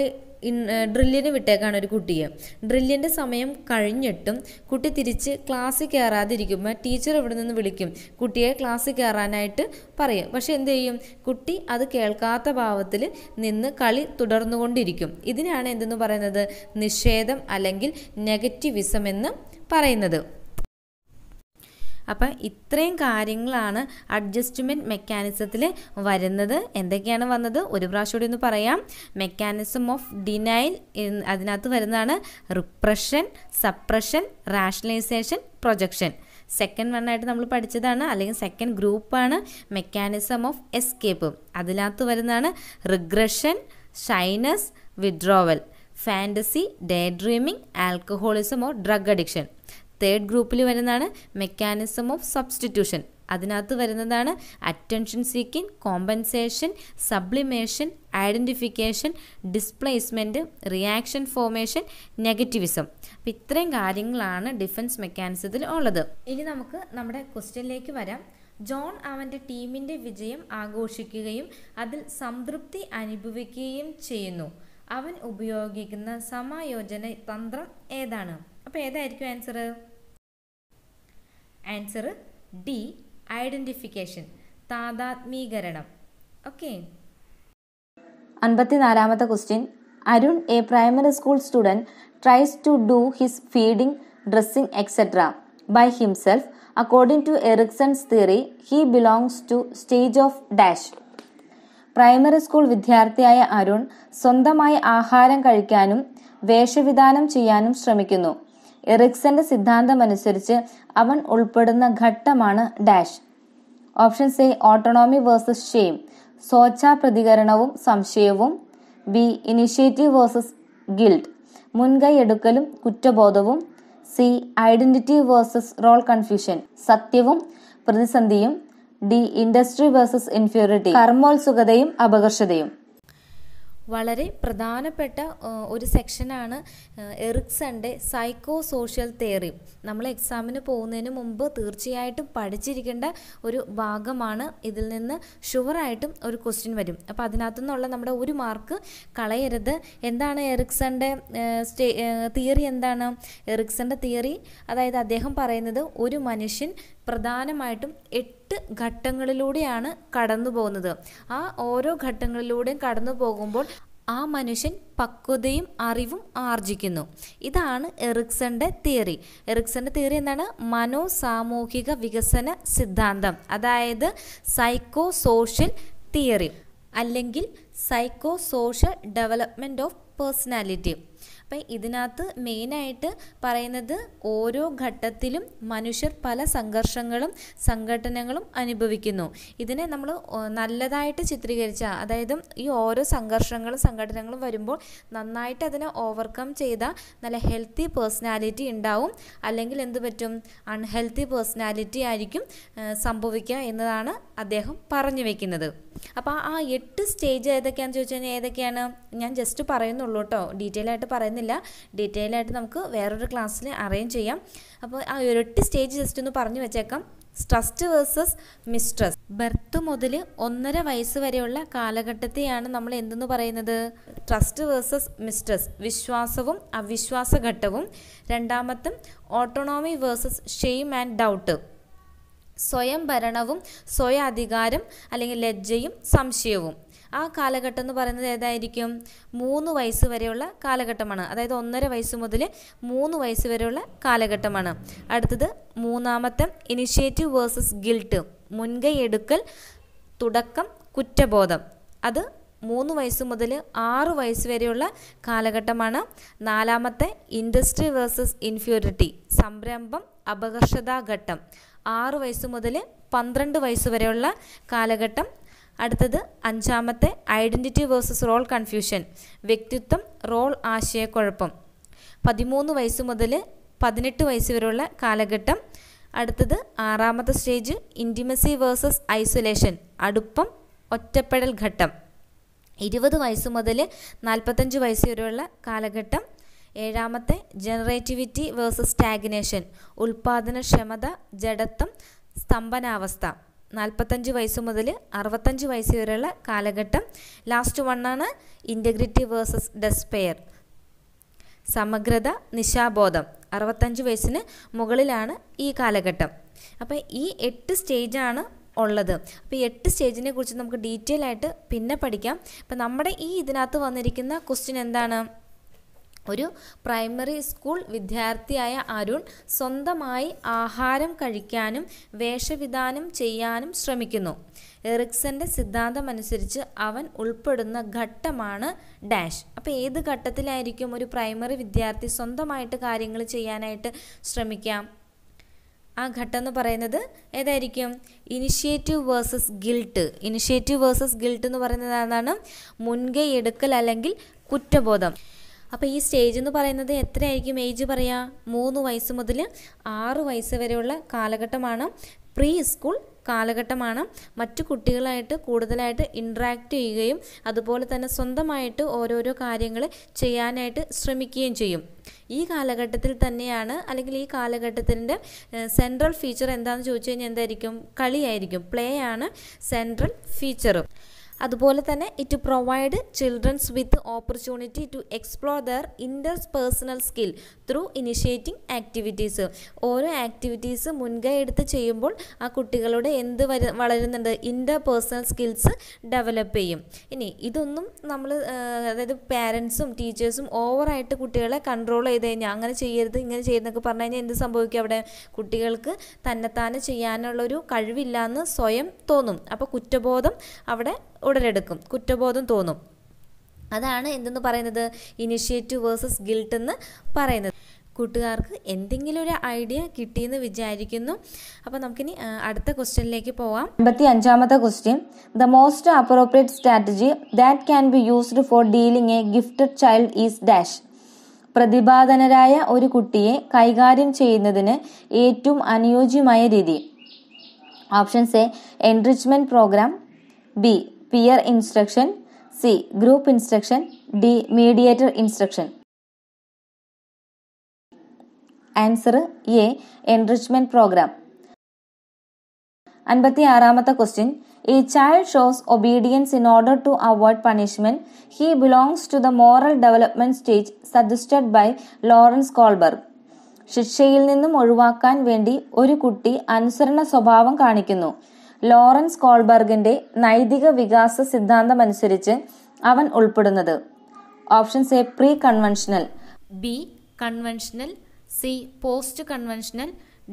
ഡ്രില്ലിന് വിട്ടേക്കാണ് ഒരു കുട്ടിയെ ഡ്രില്ലിൻ്റെ സമയം കഴിഞ്ഞിട്ടും കുട്ടി തിരിച്ച് ക്ലാസ്സിൽ കയറാതിരിക്കുമ്പോൾ ടീച്ചർ ഇവിടെ നിന്ന് വിളിക്കും കുട്ടിയെ ക്ലാസ്സിൽ കയറാനായിട്ട് പറയും പക്ഷെ എന്ത് ചെയ്യും കുട്ടി അത് കേൾക്കാത്ത ഭാവത്തിൽ നിന്ന് കളി തുടർന്നുകൊണ്ടിരിക്കും ഇതിനാണ് എന്തെന്ന് പറയുന്നത് നിഷേധം അല്ലെങ്കിൽ നെഗറ്റീവിസം എന്ന് പറയുന്നത് അപ്പം ഇത്രയും കാര്യങ്ങളാണ് അഡ്ജസ്റ്റ്മെൻറ്റ് മെക്കാനിസത്തിൽ വരുന്നത് എന്തൊക്കെയാണ് വന്നത് ഒരു പ്രാവശ്യം കൂടി ഒന്ന് പറയാം മെക്കാനിസം ഓഫ് ഡിനൈൽ അതിനകത്ത് വരുന്നതാണ് repression suppression rationalisation projection second വണ്ണായിട്ട് നമ്മൾ പഠിച്ചതാണ് അല്ലെങ്കിൽ സെക്കൻഡ് ഗ്രൂപ്പാണ് മെക്കാനിസം ഓഫ് എസ്കേപ്പ് അതിനകത്ത് വരുന്നതാണ് regression shyness withdrawal fantasy daydreaming alcoholism or drug addiction third ഗ്രൂപ്പിൽ വരുന്നതാണ് മെക്കാനിസം ഓഫ് സബ്സ്റ്റിറ്റ്യൂഷൻ അതിനകത്ത് വരുന്നതാണ് attention seeking compensation sublimation identification displacement reaction formation negativism അപ്പം ഇത്രയും കാര്യങ്ങളാണ് ഡിഫൻസ് മെക്കാനിസത്തിൽ ഉള്ളത് ഇനി നമുക്ക് നമ്മുടെ ക്വസ്റ്റ്യനിലേക്ക് വരാം ജോൺ അവൻ്റെ ടീമിൻ്റെ വിജയം ആഘോഷിക്കുകയും അതിൽ സംതൃപ്തി അനുഭവിക്കുകയും ചെയ്യുന്നു അവൻ ഉപയോഗിക്കുന്ന സമായോജന തന്ത്രം ഏതാണ് അപ്പോൾ ഏതായിരിക്കും ആൻസർ ആൻസർ ഡി ഐഡൻറ്റിഫിക്കേഷൻ താതാത്മീകരണം ഓക്കെ അൻപത്തിനാലാമത്തെ question Arun a primary school student tries to do his feeding dressing etcetera by himself according to Erikson's theory he belongs to stage of dash primary school വിദ്യാർത്ഥിയായ അരുൺ സ്വന്തമായി ആഹാരം കഴിക്കാനും വേഷവിധാനം ചെയ്യാനും ശ്രമിക്കുന്നു എറിക്സന്റെ സിദ്ധാന്തമനുസരിച്ച് അവൻ ഉൾപ്പെടുന്ന ഘട്ടമാണ് dash option C autonomy versus shame സ്വച്ഛാ പ്രതികരണവും സംശയവും ബി ഇനിഷ്യേറ്റീവ് വേഴ്സസ് ഗിൽഡ് മുൻകൈ എടുക്കലും കുറ്റബോധവും C identity versus role confusion സത്യവും പ്രതിസന്ധിയും ഡി ഇൻഡസ്ട്രി വേഴ്സസ് ഇൻഫ്യൂരിറ്റി കർമ്മോത്സുകതയും അപകർഷതയും വളരെ പ്രധാനപ്പെട്ട ഒരു സെക്ഷനാണ് എറിക്സന്റെ സൈക്കോ സോഷ്യൽ തിയറി നമ്മൾ എക്സാമിന് പോകുന്നതിന് മുമ്പ് തീർച്ചയായിട്ടും പഠിച്ചിരിക്കേണ്ട ഒരു ഭാഗമാണ് ഇതിൽ നിന്ന് ഷുവറായിട്ടും ഒരു ക്വസ്റ്റ്യൻ വരും അപ്പോൾ അതിനകത്തു നിന്നുള്ള നമ്മുടെ ഒരു മാർക്ക് കളയരുത് എന്താണ് എറിക്സന്റെ സ്റ്റേ തിയറി എന്താണ് എറിക്സന്റെ തിയറി അതായത് അദ്ദേഹം പറയുന്നത് ഒരു മനുഷ്യൻ പ്രധാനമായിട്ടും എട്ട് ഘട്ടങ്ങളിലൂടെയാണ് കടന്നു പോകുന്നത് ആ ഓരോ ഘട്ടങ്ങളിലൂടെയും കടന്നു പോകുമ്പോൾ ആ മനുഷ്യൻ പക്വതയും അറിവും ആർജിക്കുന്നു ഇതാണ് എറിക്സന്റെ തിയറി എറിക്സന്റെ തിയറി എന്താണ് മനോസാമൂഹിക വികസന സിദ്ധാന്തം അതായത് സൈക്കോ സോഷ്യൽ തിയറി അല്ലെങ്കിൽ psycho social development of personality അപ്പം ഇതിനകത്ത് മെയിനായിട്ട് പറയുന്നത് ഓരോ ഘട്ടത്തിലും മനുഷ്യർ പല സംഘർഷങ്ങളും സംഘടനകളും അനുഭവിക്കുന്നു ഇതിനെ നമ്മൾ നല്ലതായിട്ട് ചിത്രീകരിച്ച അതായത് ഈ ഓരോ സംഘർഷങ്ങളും സംഘടനകളും വരുമ്പോൾ നന്നായിട്ട് അതിനെ ഓവർകം ചെയ്ത നല്ല ഹെൽത്തി പേഴ്സണാലിറ്റി ഉണ്ടാവും അല്ലെങ്കിൽ എന്ത് പറ്റും അൺഹെൽത്തി പേഴ്സണാലിറ്റി ആയിരിക്കും സംഭവിക്കുക എന്നതാണ് അദ്ദേഹം പറഞ്ഞു വെക്കുന്നത് അപ്പോൾ ആ എട്ട് സ്റ്റേജ് ഏതൊക്കെയാണെന്ന് ചോദിച്ചു കഴിഞ്ഞാൽ ഏതൊക്കെയാണ് ഞാൻ ജസ്റ്റ് പറയുന്നുള്ളൂ കേട്ടോ ഡീറ്റെയിൽ ആയിട്ട് പറയുന്നില്ല ആവശ്യമില്ല ഡീറ്റെയിൽ ആയിട്ട് നമുക്ക് വേറൊരു ക്ലാസ്സിൽ അറേഞ്ച് ചെയ്യാം അപ്പോൾ ആ ഒരൊട്ടി സ്റ്റേജ് ജസ്റ്റ് ഒന്ന് പറഞ്ഞു വെച്ചേക്കാം സ്ട്രസ്റ്റ് വേഴ്സസ് മിസ്ട്രസ് ബർത്ത് മുതൽ ഒന്നര വയസ്സ് വരെയുള്ള കാലഘട്ടത്തെയാണ് നമ്മൾ എന്തെന്ന് പറയുന്നത് ട്രസ്റ്റ് വേഴ്സസ് മിസ്ട്രസ് വിശ്വാസവും അവിശ്വാസ ഘട്ടവും രണ്ടാമത്തും autonomy versus shame and doubt സ്വയം ഭരണവും സ്വയം അധികാരം അല്ലെങ്കിൽ ലജ്ജയും സംശയവും ആ കാലഘട്ടം എന്ന് പറയുന്നത് ഏതായിരിക്കും മൂന്ന് വയസ്സ് വരെയുള്ള കാലഘട്ടമാണ് അതായത് ഒന്നര വയസ്സ് മുതൽ മൂന്ന് വയസ്സ് വരെയുള്ള കാലഘട്ടമാണ് അടുത്തത് മൂന്നാമത്തെ ഇനിഷ്യേറ്റീവ് വേഴ്സസ് ഗിൽട്ട് മുൻകൈ എടുക്കൽ തുടക്കം കുറ്റബോധം അത് മൂന്ന് വയസ്സ് മുതൽ ആറ് വയസ്സ് വരെയുള്ള കാലഘട്ടമാണ് നാലാമത്തെ ഇൻഡസ്ട്രി വേഴ്സസ് ഇൻഫ്യൂരിറ്റി സംരംഭം അപകർഷതാഘട്ടം ആറ് വയസ്സ് മുതൽ പന്ത്രണ്ട് വയസ്സ് വരെയുള്ള കാലഘട്ടം അടുത്തത് അഞ്ചാമത്തെ ഐഡൻറ്റിറ്റി വേഴ്സസ് റോൾ കൺഫ്യൂഷൻ വ്യക്തിത്വം റോൾ ആശയക്കുഴപ്പം പതിമൂന്ന് വയസ്സ് മുതൽ പതിനെട്ട് വയസ്സ് വരെയുള്ള കാലഘട്ടം അടുത്തത് ആറാമത്തെ സ്റ്റേജ് ഇൻറ്റിമസി വേഴ്സസ് ഐസൊലേഷൻ അടുപ്പം ഒറ്റപ്പെടൽ ഘട്ടം ഇരുപത് വയസ്സ് മുതൽ നാൽപ്പത്തഞ്ച് വയസ്സ് വരെയുള്ള കാലഘട്ടം ഏഴാമത്തെ ജനറേറ്റിവിറ്റി വേഴ്സസ് ടാഗിനേഷൻ ഉൽപാദനക്ഷമത ജഡത്വം സ്തംഭനാവസ്ഥ നാൽപ്പത്തഞ്ച് വയസ്സ് മുതൽ അറുപത്തഞ്ച് വയസ്സ് വരെയുള്ള കാലഘട്ടം ലാസ്റ്റ് വണ്ണാണ് ഇൻറ്റഗ്രിറ്റി വേഴ്സസ് ഡെസ്പെയർ സമഗ്രത നിശാബോധം അറുപത്തഞ്ച് വയസ്സിന് മുകളിലാണ് ഈ കാലഘട്ടം അപ്പോൾ ഈ എട്ട് സ്റ്റേജാണ് ഉള്ളത് അപ്പോൾ ഈ എട്ട് സ്റ്റേജിനെ കുറിച്ച് നമുക്ക് ഡീറ്റെയിൽ ആയിട്ട് പിന്നെ പഠിക്കാം അപ്പോൾ നമ്മുടെ ഈ ഇതിനകത്ത് വന്നിരിക്കുന്ന ക്വസ്റ്റ്യൻ എന്താണ് ഒരു പ്രൈമറി സ്കൂൾ വിദ്യാർത്ഥിയായ അരുൺ സ്വന്തമായി ആഹാരം കഴിക്കാനും വേഷവിധാനം ചെയ്യാനും ശ്രമിക്കുന്നു എറിക്സന്റെ സിദ്ധാന്തമനുസരിച്ച് അവൻ ഉൾപ്പെടുന്ന ഘട്ടമാണ് ഡാഷ് അപ്പോൾ ഏത് ഘട്ടത്തിലായിരിക്കും ഒരു പ്രൈമറി വിദ്യാർത്ഥി സ്വന്തമായിട്ട് കാര്യങ്ങൾ ചെയ്യാനായിട്ട് ശ്രമിക്കാം ആ ഘട്ടം എന്ന് പറയുന്നത് ഏതായിരിക്കും initiative versus guilt initiative versus guilt എന്ന് പറയുന്നത് എന്താണ് മുൻകൈ എടുക്കൽ അല്ലെങ്കിൽ കുറ്റബോധം അപ്പോൾ ഈ സ്റ്റേജ് എന്ന് പറയുന്നത് എത്രയായിരിക്കും ഏജ് പറയുക മൂന്ന് വയസ്സ് മുതൽ ആറ് വയസ്സ് വരെയുള്ള കാലഘട്ടമാണ് പ്രീ സ്കൂൾ കാലഘട്ടമാണ് മറ്റു കുട്ടികളായിട്ട് കൂടുതലായിട്ട് ഇൻട്രാക്റ്റ് ചെയ്യുകയും അതുപോലെ തന്നെ സ്വന്തമായിട്ട് ഓരോരോ കാര്യങ്ങൾ ചെയ്യാനായിട്ട് ശ്രമിക്കുകയും ചെയ്യും ഈ കാലഘട്ടത്തിൽ തന്നെയാണ് അല്ലെങ്കിൽ ഈ കാലഘട്ടത്തിൻ്റെ സെൻട്രൽ ഫീച്ചർ എന്താണെന്ന് ചോദിച്ചു കഴിഞ്ഞാൽ എന്തായിരിക്കും കളിയായിരിക്കും പ്ലേ ആണ് സെൻട്രൽ ഫീച്ചറും അതുപോലെ തന്നെ it provide childrens with opportunity to explore their personal skill through initiating activities ഓരോ ആക്ടിവിറ്റീസ് മുൻകൈ എടുത്ത് ചെയ്യുമ്പോൾ ആ കുട്ടികളുടെ എന്ത് വളരുന്നുണ്ട് വളരുന്നുണ്ട് പേഴ്സണൽ സ്കിൽസ് ഡെവലപ്പ് ചെയ്യും ഇനി ഇതൊന്നും നമ്മൾ അതായത് പാരൻസും ടീച്ചേഴ്സും ഓവറായിട്ട് കുട്ടികളെ കൺട്രോൾ ചെയ്ത് കഴിഞ്ഞാൽ അങ്ങനെ ചെയ്യരുത് ഇങ്ങനെ ചെയ്തെന്നൊക്കെ പറഞ്ഞു കഴിഞ്ഞാൽ എന്ത് സംഭവിക്കും അവിടെ കുട്ടികൾക്ക് തന്നെത്താനെ ചെയ്യാനുള്ളൊരു കഴിവില്ലാന്ന് സ്വയം തോന്നും അപ്പോൾ കുറ്റബോധം അവിടെ ഉടലെടുക്കും കുറ്റബോധം തോന്നും അതാണ് എന്തെന്ന് പറയുന്നത് ഇനിഷ്യേറ്റീവ് വേഴ്സസ് ഗിൽട്ട് എന്ന് പറയുന്നത് കൂട്ടുകാർക്ക് എന്തെങ്കിലും ഒരു ഐഡിയ കിട്ടിയെന്ന് വിചാരിക്കുന്നു അപ്പോൾ നമുക്കിനി അടുത്ത ക്വസ്റ്റ്യനിലേക്ക് പോവാം അമ്പത്തി അഞ്ചാമത്തെ question the most appropriate strategy that can be used for dealing a gifted child is dash പ്രതിഭാധനരായ ഒരു കുട്ടിയെ കൈകാര്യം ചെയ്യുന്നതിന് ഏറ്റവും അനുയോജ്യമായ രീതി options A enrichment programme B peer instruction C group instruction D mediator instruction answer A enrichment programme അൻപത്തി ആറാമത്തെ question a child shows obedience in order to avoid punishment he belongs to the moral development stage suggested by Lawrence Kohlberg ശിക്ഷയിൽ നിന്നും ഒഴിവാക്കാൻ വേണ്ടി ഒരു കുട്ടി അനുസരണ സ്വഭാവം കാണിക്കുന്നു ലോറൻസ് കോൾബർഗിന്റെ നൈതിക വികാസ സിദ്ധാന്തമനുസരിച്ച് അവൻ ഉൾപ്പെടുന്നത് options A pre conventional B conventional C post conventional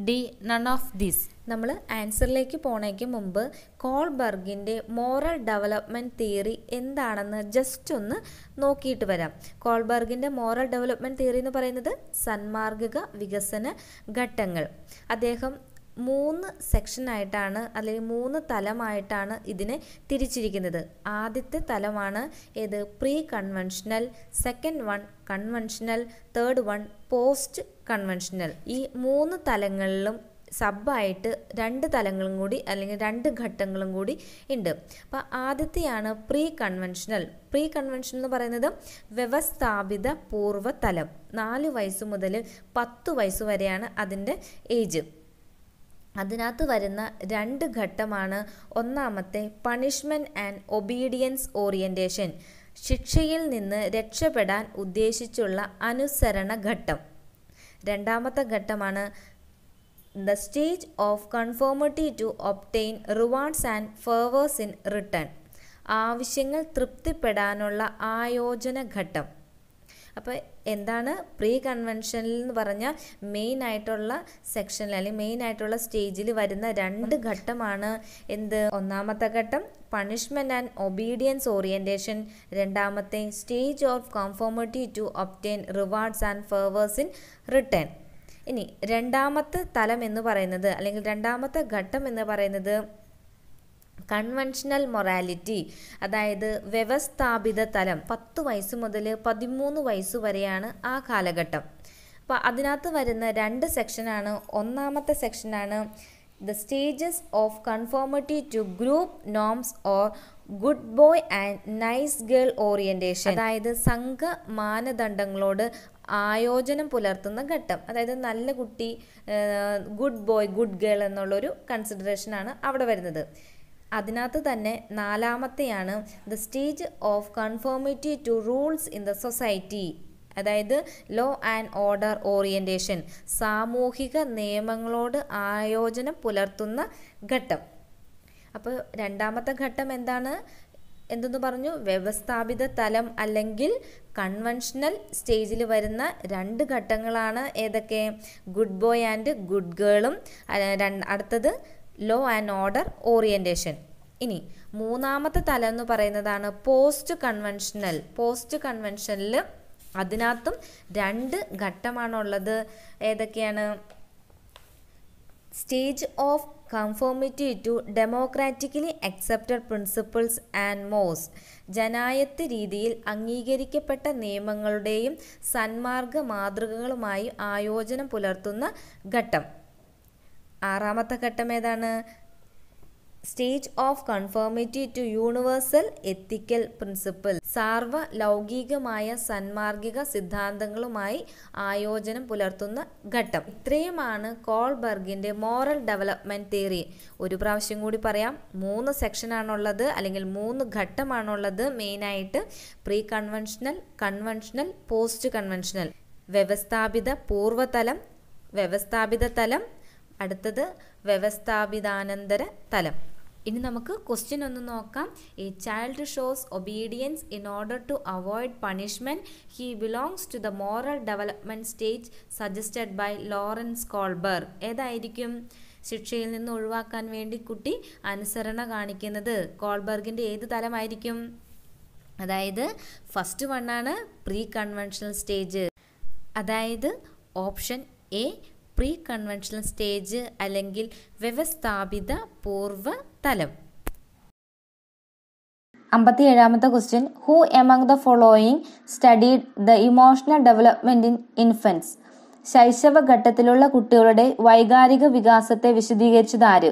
D none of this നമ്മൾ ആൻസറിലേക്ക് പോണേക്ക് മുമ്പ് കോൾബർഗിൻ്റെ മോറൽ ഡെവലപ്മെൻറ്റ് തിയറി എന്താണെന്ന് ജസ്റ്റ് ഒന്ന് നോക്കിയിട്ട് വരാം കോൾബർഗിൻ്റെ മോറൽ ഡെവലപ്മെൻറ്റ് തിയറി എന്ന് പറയുന്നത് സന്മാർഗിക വികസന ഘട്ടങ്ങൾ അദ്ദേഹം മൂന്ന് സെക്ഷനായിട്ടാണ് അല്ലെങ്കിൽ മൂന്ന് തലമായിട്ടാണ് ഇതിനെ തിരിച്ചിരിക്കുന്നത് ആദ്യത്തെ തലമാണ് ഏത് pre conventional second one conventional third one post conventional ഈ മൂന്ന് തലങ്ങളിലും സബായിട്ട് രണ്ട് തലങ്ങളും കൂടി അല്ലെങ്കിൽ രണ്ട് ഘട്ടങ്ങളും കൂടി ഉണ്ട് അപ്പോൾ ആദ്യത്തെയാണ് പ്രീ കൺവെൻഷണൽ പ്രീ കൺവെൻഷൻ എന്ന് പറയുന്നത് വ്യവസ്ഥാപിത പൂർവ്വതലം നാല് വയസ്സ് മുതൽ പത്ത് വയസ്സ് വരെയാണ് അതിൻ്റെ ഏജ് അതിനകത്ത് വരുന്ന രണ്ട് ഘട്ടമാണ് ഒന്നാമത്തെ പണിഷ്മെൻറ്റ് ആൻഡ് ഒബീഡിയൻസ് ഓറിയൻറ്റേഷൻ ശിക്ഷയിൽ നിന്ന് രക്ഷപ്പെടാൻ ഉദ്ദേശിച്ചുള്ള അനുസരണ ഘട്ടം രണ്ടാമത്തെ ഘട്ടമാണ് the stage of conformity to obtain rewards and favours in return ആവശ്യങ്ങൾ തൃപ്തിപ്പെടാനുള്ള ആയോജന ഘട്ടം അപ്പോൾ എന്താണ് പ്രീ കൺവെൻഷനിൽ എന്ന് പറഞ്ഞാൽ മെയിൻ ആയിട്ടുള്ള സെക്ഷനിൽ അല്ലെങ്കിൽ മെയിൻ ആയിട്ടുള്ള സ്റ്റേജിൽ വരുന്ന രണ്ട് ഘട്ടമാണ് എന്ത് ഒന്നാമത്തെ ഘട്ടം പണിഷ്മെൻറ്റ് ആൻഡ് ഒബീഡിയൻസ് ഓറിയൻറ്റേഷൻ രണ്ടാമത്തെ stage of conformity to obtain rewards and favours in return ഇനി രണ്ടാമത്തെ തലം എന്ന് പറയുന്നത് അല്ലെങ്കിൽ രണ്ടാമത്തെ ഘട്ടം എന്ന് പറയുന്നത് കൺവെൻഷണൽ മൊറാലിറ്റി അതായത് വ്യവസ്ഥാപിത തലം പത്ത് വയസ്സ് മുതൽ പതിമൂന്ന് വയസ്സ് വരെയാണ് ആ കാലഘട്ടം അപ്പോൾ അതിനകത്ത് വരുന്ന രണ്ട് സെക്ഷനാണ് ഒന്നാമത്തെ സെക്ഷനാണ് the stages of conformity to group norms or good boy and nice girl orientation അതായത് സംഘ മാനദണ്ഡങ്ങളോട് ആയോജനം പുലർത്തുന്ന ഘട്ടം അതായത് നല്ല കുട്ടി ഗുഡ് ബോയ് ഗുഡ് ഗേൾ എന്നുള്ളൊരു കൺസിഡറേഷനാണ് അവിടെ വരുന്നത് അതിനകത്ത് തന്നെ നാലാമത്തെയാണ് the stage of conformity to rules in the society അതായത് ലോ ആൻഡ് ഓർഡർ ഓറിയൻറ്റേഷൻ സാമൂഹിക നിയമങ്ങളോട് ആയോജനം പുലർത്തുന്ന ഘട്ടം അപ്പോൾ രണ്ടാമത്തെ ഘട്ടം എന്താണ് എന്തെന്ന് പറഞ്ഞു വ്യവസ്ഥാപിത തലം അല്ലെങ്കിൽ കൺവെൻഷണൽ സ്റ്റേജിൽ വരുന്ന രണ്ട് ഘട്ടങ്ങളാണ് ഏതൊക്കെ ഗുഡ് ബോയ് ആൻഡ് ഗുഡ് ഗേളും അടുത്തത് ലോ ആൻഡ് ഓർഡർ ഓറിയൻറ്റേഷൻ ഇനി മൂന്നാമത്തെ തലം എന്ന് പറയുന്നതാണ് പോസ്റ്റ് കൺവെൻഷനൽ പോസ്റ്റ് കൺവെൻഷനിൽ അതിനകത്തും രണ്ട് ഘട്ടമാണുള്ളത് ഏതൊക്കെയാണ് stage of conformity to democratically accepted principles and mores ജനായത്ത് രീതിയിൽ അംഗീകരിക്കപ്പെട്ട നിയമങ്ങളുടെയും സന്മാർഗ മാതൃകകളുമായി ആയോജനം പുലർത്തുന്ന ഘട്ടം ആറാമത്തെ ഘട്ടം ഏതാണ് stage of conformity to universal ethical principle സാർവ ലൗകികമായ സന്മാർഗിക സിദ്ധാന്തങ്ങളുമായി ആയോജനം പുലർത്തുന്ന ഘട്ടം ഇത്രയുമാണ് കോൾബർഗിൻ്റെ മോറൽ ഡെവലപ്മെൻറ്റ് തിയറി ഒരു പ്രാവശ്യം കൂടി പറയാം മൂന്ന് സെക്ഷനാണുള്ളത് അല്ലെങ്കിൽ മൂന്ന് ഘട്ടമാണുള്ളത് മെയിനായിട്ട് pre conventional conventional post conventional വ്യവസ്ഥാപിത പൂർവ്വതലം വ്യവസ്ഥാപിത തലം അടുത്തത് വ്യവസ്ഥാപിതാനന്തര തലം ഇനി നമുക്ക് ക്വസ്റ്റ്യൻ ഒന്ന് നോക്കാം a child shows obedience in order to avoid punishment he belongs to the moral development stage suggested by Lawrence Kohlberg ഏതായിരിക്കും ശിക്ഷയിൽ നിന്ന് ഒഴിവാക്കാൻ വേണ്ടി കുട്ടി അനുസരണ കാണിക്കുന്നത് കോൾബർഗിൻ്റെ ഏത് തലമായിരിക്കും അതായത് ഫസ്റ്റ് വണ്ണാണ് പ്രീ കൺവെൻഷണൽ സ്റ്റേജ് അതായത് option A pre conventional stage അല്ലെങ്കിൽ വ്യവസ്ഥാപിത പൂർവ്വ തലം അമ്പത്തി ഏഴാമത്തെ question who among the following studied the emotional development in infants ഘട്ടത്തിലുള്ള കുട്ടികളുടെ വൈകാരിക വികാസത്തെ വിശദീകരിച്ചത് ആര്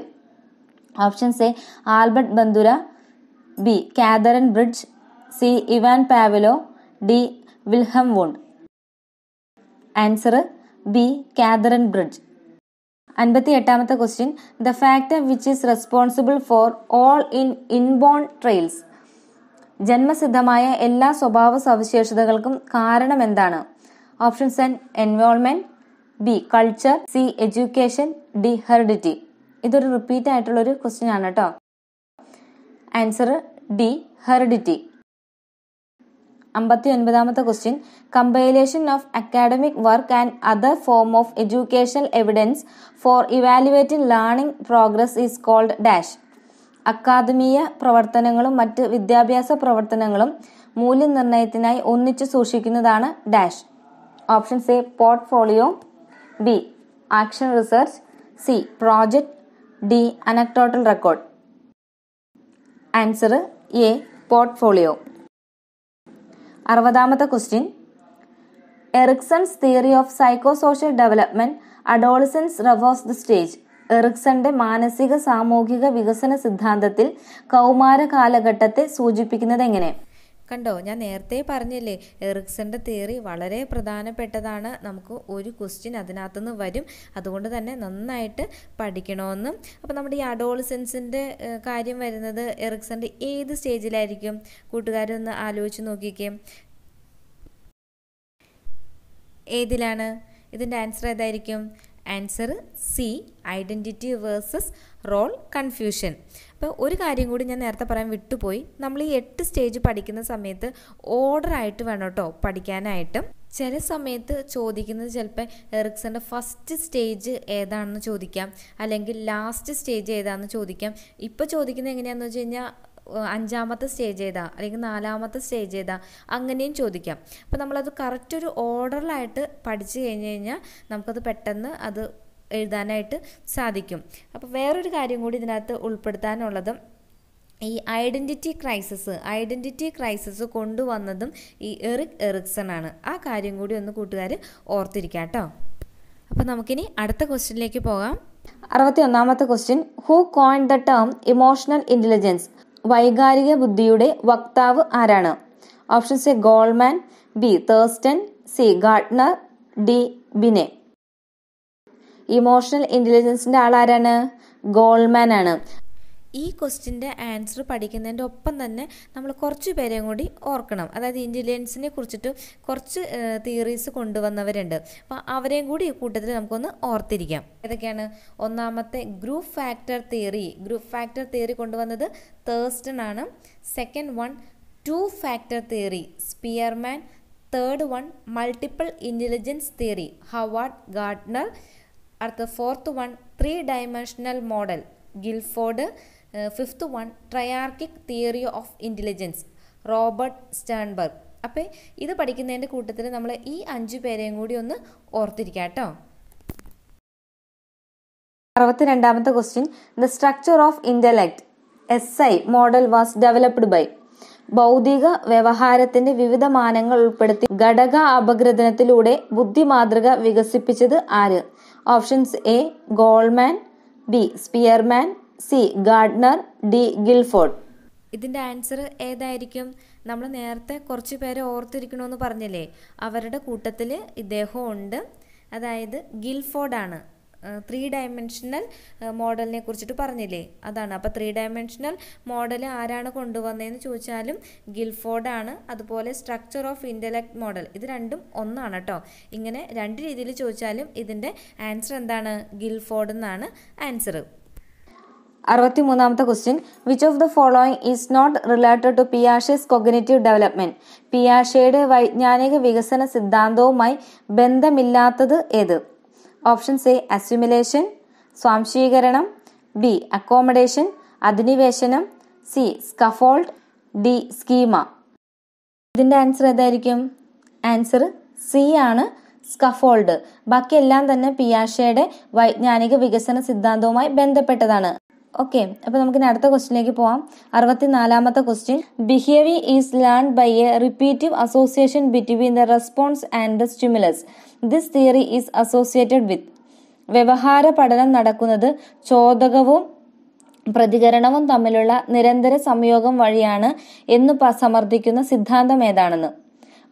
options A Albert Bandura B Katharine Bridge C Ivan Pavlov D Wilhelm Wundt answer B Katharine Bridge അൻപത്തി എട്ടാമത്തെ question the factor which is responsible for all in inborn traits ജന്മസിദ്ധമായ എല്ലാ സ്വഭാവ സവിശേഷതകൾക്കും കാരണം എന്താണ് options A environment B culture C education D heredity ഇതൊരു റിപ്പീറ്റ് ആയിട്ടുള്ള ഒരു ക്വസ്റ്റ്യൻ ആണ് കേട്ടോ ആൻസർ ഡി ഹെറിഡിറ്റി അമ്പത്തി ഒൻപതാമത്തെ question compilation of academic work and other form of educational evidence for evaluating learning progress is called dash അക്കാദമീയ പ്രവർത്തനങ്ങളും മറ്റ് വിദ്യാഭ്യാസ പ്രവർത്തനങ്ങളും മൂല്യനിർണ്ണയത്തിനായി ഒന്നിച്ചു സൂക്ഷിക്കുന്നതാണ് dash option A portfolio B action research C project D anecdotal record answer A portfolio അറുപതാമത്തെ question Erikson's theory of psycho social development adolescence revolves the stage എറിക്സന്റെ മാനസിക സാമൂഹിക വികസന സിദ്ധാന്തത്തിൽ കൗമാര കാലഘട്ടത്തെ സൂചിപ്പിക്കുന്നത് എങ്ങനെ കണ്ടോ ഞാൻ നേരത്തെ പറഞ്ഞില്ലേ എറിക്സൻ്റെ തിയറി വളരെ പ്രധാനപ്പെട്ടതാണ് നമുക്ക് ഒരു ക്വസ്റ്റ്യൻ അതിനകത്തുനിന്ന് വരും അതുകൊണ്ട് തന്നെ നന്നായിട്ട് പഠിക്കണമെന്ന് അപ്പോൾ നമ്മുടെ ഈ അഡോളസെൻസിൻ്റെ കാര്യം വരുന്നത് എറിക്സൻ്റെ ഏത് സ്റ്റേജിലായിരിക്കും കൂട്ടുകാരൊന്ന് ആലോചിച്ച് നോക്കിക്കേ ഏതിലാണ് ഇതിൻ്റെ ആൻസർ ഏതായിരിക്കും answer C identity versus role confusion ഇപ്പോൾ ഒരു കാര്യം കൂടി ഞാൻ നേരത്തെ പറയാൻ വിട്ടുപോയി നമ്മൾ ഈ എട്ട് സ്റ്റേജ് പഠിക്കുന്ന സമയത്ത് ഓർഡറായിട്ട് വേണം കേട്ടോ പഠിക്കാനായിട്ട് ചില സമയത്ത് ചോദിക്കുന്നത് ചിലപ്പോൾ എറിക്സന്റെ ഫസ്റ്റ് സ്റ്റേജ് ഏതാണെന്ന് ചോദിക്കാം അല്ലെങ്കിൽ ലാസ്റ്റ് സ്റ്റേജ് ഏതാണെന്ന് ചോദിക്കാം ഇപ്പോൾ ചോദിക്കുന്നത് എങ്ങനെയാണെന്ന് വെച്ച് കഴിഞ്ഞാൽ അഞ്ചാമത്തെ സ്റ്റേജ് ഏതാ അല്ലെങ്കിൽ നാലാമത്തെ സ്റ്റേജ് ഏതാ അങ്ങനെയും ചോദിക്കാം അപ്പോൾ നമ്മളത് കറക്റ്റ് ഒരു ഓർഡറിലായിട്ട് പഠിച്ചു കഴിഞ്ഞ് കഴിഞ്ഞാൽ നമുക്കത് പെട്ടെന്ന് അത് എഴുതാനായിട്ട് സാധിക്കും അപ്പോൾ വേറൊരു കാര്യം കൂടി ഇതിനകത്ത് ഉൾപ്പെടുത്താനുള്ളത് ഈ ഐഡൻറ്റിറ്റി ക്രൈസിസ് ഐഡൻറ്റിറ്റി ക്രൈസിസ് കൊണ്ടുവന്നതും ഈ എറിക് എറിക്സൺ ആണ് ആ കാര്യം കൂടി ഒന്ന് കൂട്ടുകാർ ഓർത്തിരിക്കാം കേട്ടോ അപ്പോൾ നമുക്കിനി അടുത്ത ക്വസ്റ്റ്യനിലേക്ക് പോകാം അറുപത്തി ഒന്നാമത്തെ question who coin the term emotional intelligence വൈകാരിക ബുദ്ധിയുടെ വക്താവ് ആരാണ് options A Goleman B Thurstone C Gardner D Binet emotional ഇൻ്റലിജൻസിൻ്റെ ആളാരാണ് ഗോൾമാൻ ആണ് ഈ ക്വസ്റ്റിൻ്റെ ആൻസർ പഠിക്കുന്നതിൻ്റെ ഒപ്പം തന്നെ നമ്മൾ കുറച്ച് പേരെയും കൂടി ഓർക്കണം അതായത് ഇൻ്റലിജൻസിനെ കുറിച്ചിട്ട് കുറച്ച് തിയറീസ് കൊണ്ടുവന്നവരുണ്ട് അപ്പോൾ അവരെയും കൂടി ഈ കൂട്ടത്തിൽ നമുക്കൊന്ന് ഓർത്തിരിക്കാം ഏതൊക്കെയാണ് ഒന്നാമത്തെ group factor theory group factor theory കൊണ്ടുവന്നത് തേഴ്സ്റ്റൺ ആണ് second one two factor theory Spearman third one multiple intelligence theory Howard Gardner അടുത്ത fourth one three three model Guilford fifth one triarchic theory of intelligence Robert Sternberg അപ്പോൾ ഇത് പഠിക്കുന്നതിൻ്റെ കൂട്ടത്തിൽ നമ്മൾ ഈ അഞ്ച് പേരെയും കൂടി ഒന്ന് ഓർത്തിരിക്കാം കേട്ടോ അറുപത്തി രണ്ടാമത്തെ question the structure of intellect S I model was developed by ഭൗതിക വ്യവഹാരത്തിന്റെ വിവിധ മാനങ്ങൾ ഉൾപ്പെടുത്തി ഘടക അപഗ്രഥനത്തിലൂടെ ബുദ്ധി മാതൃക വികസിപ്പിച്ചത് ആര് options A Goleman B Spearman C Gardner D Guilford ഇതിൻ്റെ ആൻസർ ഏതായിരിക്കും നമ്മൾ നേരത്തെ കുറച്ച് പേരെ ഓർത്തിരിക്കണമെന്ന് പറഞ്ഞില്ലേ അവരുടെ കൂട്ടത്തിൽ ഇദ്ദേഹം ഉണ്ട് അതായത് ഗിൽഫോർഡാണ് ത്രീ ഡയമെൻഷനൽ മോഡലിനെ കുറിച്ചിട്ട് പറഞ്ഞില്ലേ അതാണ് അപ്പോൾ ത്രീ ഡയമെൻഷനൽ മോഡൽ ആരാണ് കൊണ്ടുവന്നതെന്ന് ചോദിച്ചാലും ഗിൽഫോർഡാണ് അതുപോലെ സ്ട്രക്ചർ ഓഫ് ഇൻ്റലക്ട് മോഡൽ ഇത് രണ്ടും ഒന്നാണ് കേട്ടോ ഇങ്ങനെ രണ്ട് രീതിയിൽ ചോദിച്ചാലും ഇതിൻ്റെ ആൻസർ എന്താണ് ഗിൽഫോർഡ് എന്നാണ് ആൻസർ അറുപത്തി മൂന്നാമത്തെ question which of the following is not related to Piaget's cognitive development പിയാഷയുടെ വൈജ്ഞാനിക വികസന സിദ്ധാന്തവുമായി ബന്ധമില്ലാത്തത് ഏത് ഓപ്ഷൻസ് എ അസ്യുമിലേഷൻ സ്വാംശീകരണം ബി അക്കോമഡേഷൻ അധിനിവേശനം സി സ്കഫോൾഡ് ഡി സ്കീമ ഇതിൻ്റെ ആൻസർ ഏതായിരിക്കും ആൻസർ സി ആണ് സ്കഫോൾഡ് ബാക്കിയെല്ലാം തന്നെ പിയാഷയുടെ വൈജ്ഞാനിക വികസന സിദ്ധാന്തവുമായി ബന്ധപ്പെട്ടതാണ് ഓക്കെ അപ്പോൾ നമുക്കിനി അടുത്ത ക്വസ്റ്റിനിലേക്ക് പോവാം അറുപത്തിനാലാമത്തെ question behaviour is learn by a repetitive association between the response and the stimulus this theory is associated with വ്യവഹാര പഠനം നടക്കുന്നത് ചോദകവും പ്രതികരണവും തമ്മിലുള്ള നിരന്തര സംയോഗം വഴിയാണ് എന്ന് സമർത്ഥിക്കുന്ന സിദ്ധാന്തം ഏതാണെന്ന്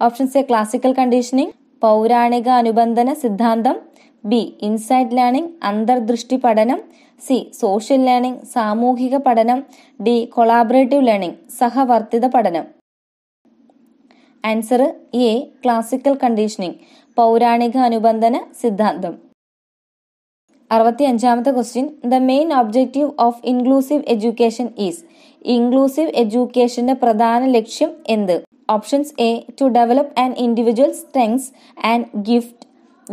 ഓപ്ഷൻ എ ക്ലാസിക്കൽ കണ്ടീഷനിങ് പൗരാണിക അനുബന്ധന സിദ്ധാന്തം ബി ഇൻസൈറ്റ് ലേണിംഗ് അന്തർദൃഷ്ടി പഠനം സി സോഷ്യൽ ലേണിംഗ് സാമൂഹിക പഠനം ഡി കൊളാബറേറ്റീവ് ലേണിംഗ് സഹവർത്തിത പഠനം ആൻസർ എ ക്ലാസിക്കൽ കണ്ടീഷനിങ് പൗരാണിക അനുബന്ധന സിദ്ധാന്തം അറുപത്തി അഞ്ചാമത്തെ question the main objective of inclusive education is inclusive എഡ്യൂക്കേഷന്റെ പ്രധാന ലക്ഷ്യം എന്ത് options A to develop and individual strengths and gift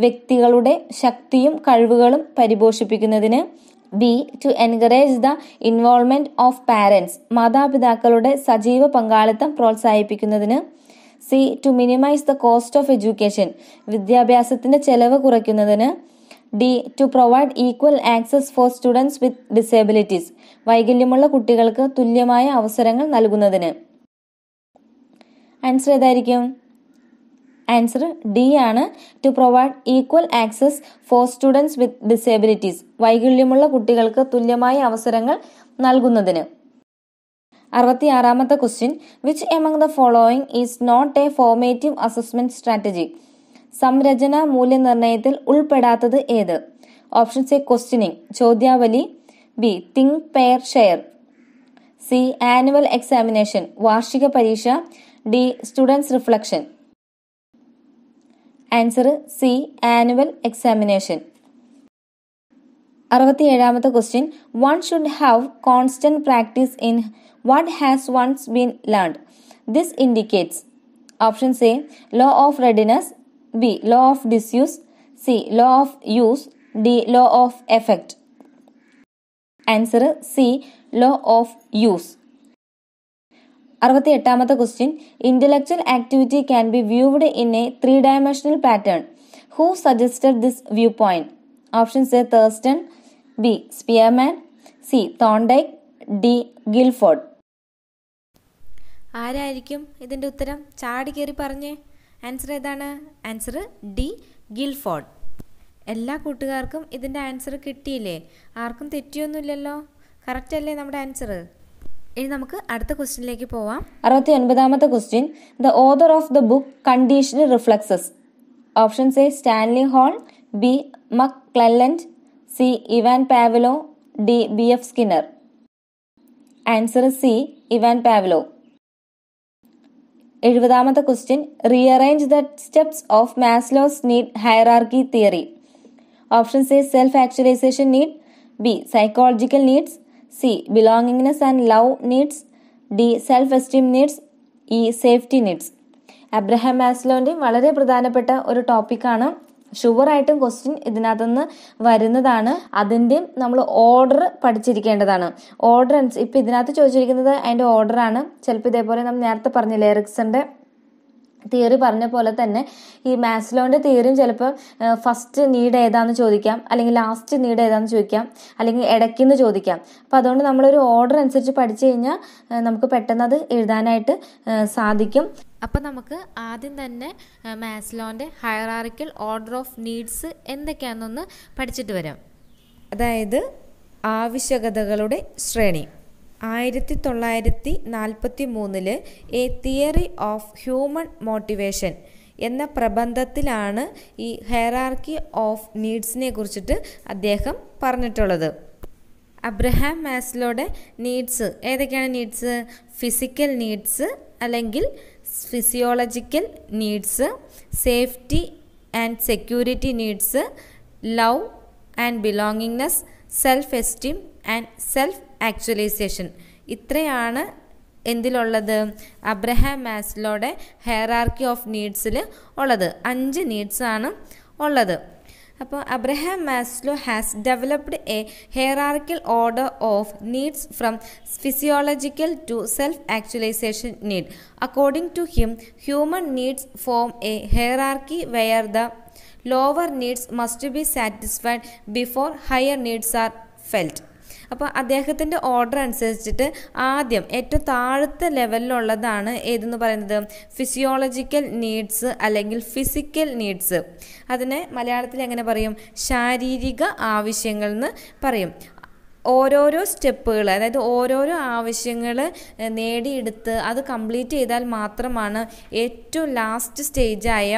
വ്യക്തികളുടെ ശക്തിയും കഴിവുകളും പരിപോഷിപ്പിക്കുന്നതിന് B to encourage the involvement of parents മാതാപിതാക്കളുടെ സജീവ പങ്കാളിത്തം പ്രോത്സാഹിപ്പിക്കുന്നതിന് C to minimise the cost of education വിദ്യാഭ്യാസത്തിന്റെ ചെലവ് കുറയ്ക്കുന്നതിന് D to provide equal access for students with disabilities വൈകല്യമുള്ള കുട്ടികൾക്ക് തുല്യമായ അവസരങ്ങൾ നൽകുന്നതിന് ആൻസർ ഏതായിരിക്കും ആൻസർ ഡി ആണ് to provide equal access for students with disabilities വൈകല്യമുള്ള കുട്ടികൾക്ക് തുല്യമായ അവസരങ്ങൾ നൽകുന്നതിന് അറുപത്തിയാറാമത്തെ question which among the following is not a formative assessment strategy സംരചന മൂല്യനിർണ്ണയത്തിൽ ഉൾപ്പെടാത്തത് ഏത് ഓപ്ഷൻസ് എ ക്വസ്റ്റ്യനിങ് ചോദ്യാവലി B think pair share C annual examination വാർഷിക പരീക്ഷ D students reflection answer C annual examination അറുപത്തിയേഴാമത്തെ question one should have constant practice in what has once been learned this indicates options A law of readiness B law of disuse C law of use D law of effect answer C law of use അറുപത്തി എട്ടാമത്തെ question intellectual activity can be viewed in a three dimensional pattern who suggested this view point options A Thurstone B Spearman C Thorndike D Guilford ആരായിരിക്കും ഇതിൻ്റെ ഉത്തരം ചാടി കയറി പറഞ്ഞേ ആൻസർ ഏതാണ് ആൻസർ ഡി ഗിൽഫോർഡ് എല്ലാ കൂട്ടുകാർക്കും ഇതിൻ്റെ ആൻസർ കിട്ടിയില്ലേ ആർക്കും തെറ്റിയൊന്നുമില്ലല്ലോ കറക്റ്റ് അല്ലേ നമ്മുടെ ആൻസർ ഇനി നമുക്ക് അടുത്ത ക്വസ്റ്റ്യനിലേക്ക് പോവാം അറുപത്തി ഒൻപതാമത്തെ question the author of the book condition reflexes options A Stanley Hall B McClelland C Ivan Pavlov D B F Skinner answer C Ivan Pavlov എഴുപതാമത്തെ question rearrange the steps of Maslow's need hierarchy theory options A self actualisation need B psychological needs C belongingness and love needs D self esteem needs E safety needs Abraham മാസ്ലോന്റെ വളരെ പ്രധാനപ്പെട്ട ഒരു ടോപ്പിക്കാണ് ഷുവറായിട്ടും ക്വസ്റ്റ്യൻ ഇതിനകത്തുനിന്ന് വരുന്നതാണ് അതിൻ്റെ നമ്മൾ ഓർഡർ പഠിച്ചിരിക്കേണ്ടതാണ് ഓർഡർ ഇപ്പം ഇതിനകത്ത് ചോദിച്ചിരിക്കുന്നത് അതിൻ്റെ ഓർഡറാണ് ചിലപ്പോൾ ഇതേപോലെ നമ്മൾ നേരത്തെ പറഞ്ഞു എറിക്സന്റെ തിയറി പറഞ്ഞ പോലെ തന്നെ ഈ മാസ്ലോന്റെ തിയറിയും ചിലപ്പോൾ ഫസ്റ്റ് നീഡ് ഏതാന്ന് ചോദിക്കാം അല്ലെങ്കിൽ ലാസ്റ്റ് നീഡ് ഏതാന്ന് ചോദിക്കാം അല്ലെങ്കിൽ ഇടയ്ക്കുന്ന് ചോദിക്കാം അപ്പോൾ അതുകൊണ്ട് നമ്മളൊരു ഓർഡർ അനുസരിച്ച് പഠിച്ചു കഴിഞ്ഞാൽ നമുക്ക് പെട്ടെന്ന് അത് എഴുതാനായിട്ട് സാധിക്കും അപ്പോൾ നമുക്ക് ആദ്യം തന്നെ മാസ്ലോൻ്റെ ഹയറാറിക്കൽ ഓർഡർ ഓഫ് നീഡ്സ് എന്തൊക്കെയാണെന്നൊന്ന് പഠിച്ചിട്ട് വരാം അതായത് ആവശ്യകതകളുടെ ശ്രേണി ആയിരത്തി തൊള്ളായിരത്തി നാൽപ്പത്തി മൂന്നില് a theory of human motivation എന്ന പ്രബന്ധത്തിലാണ് ഈ ഹെയറാർക്കി ഓഫ് നീഡ്സിനെ കുറിച്ചിട്ട് അദ്ദേഹം പറഞ്ഞിട്ടുള്ളത് അബ്രഹാം മാസ്ലോയുടെ നീഡ്സ് ഏതൊക്കെയാണ് നീഡ്സ് ഫിസിക്കൽ നീഡ്സ് അല്ലെങ്കിൽ physiological needs safety and security needs love and belongingness self esteem and self actualisation ഇത്രയാണ് എന്തിലുള്ളത് അബ്രഹാം മാസ്ലോയുടെ ഹെയറാർക്കി ഓഫ് നീഡ്സിൽ ഉള്ളത് അഞ്ച് നീഡ്സാണ് ഉള്ളത് അപ്പോൾ Abraham Maslow has developed a hierarchical order of needs from physiological to self actualisation need according to him human needs form a hierarchy where the lower needs must be satisfied before higher needs are felt അപ്പോൾ അദ്ദേഹത്തിൻ്റെ ഓർഡർ അനുസരിച്ചിട്ട് ആദ്യം ഏറ്റവും താഴത്തെ ലെവലിലുള്ളതാണ് ഏതെന്ന് പറയുന്നത് ഫിസിയോളജിക്കൽ നീഡ്സ് അല്ലെങ്കിൽ ഫിസിക്കൽ നീഡ്സ് അതിനെ മലയാളത്തിൽ എങ്ങനെ പറയും ശാരീരിക ആവശ്യങ്ങൾ എന്ന് പറയും ഓരോരോ സ്റ്റെപ്പുകൾ അതായത് ഓരോരോ ആവശ്യങ്ങൾ നേടിയെടുത്ത് അത് കംപ്ലീറ്റ് ചെയ്താൽ മാത്രമാണ് ഏറ്റവും ലാസ്റ്റ് സ്റ്റേജായ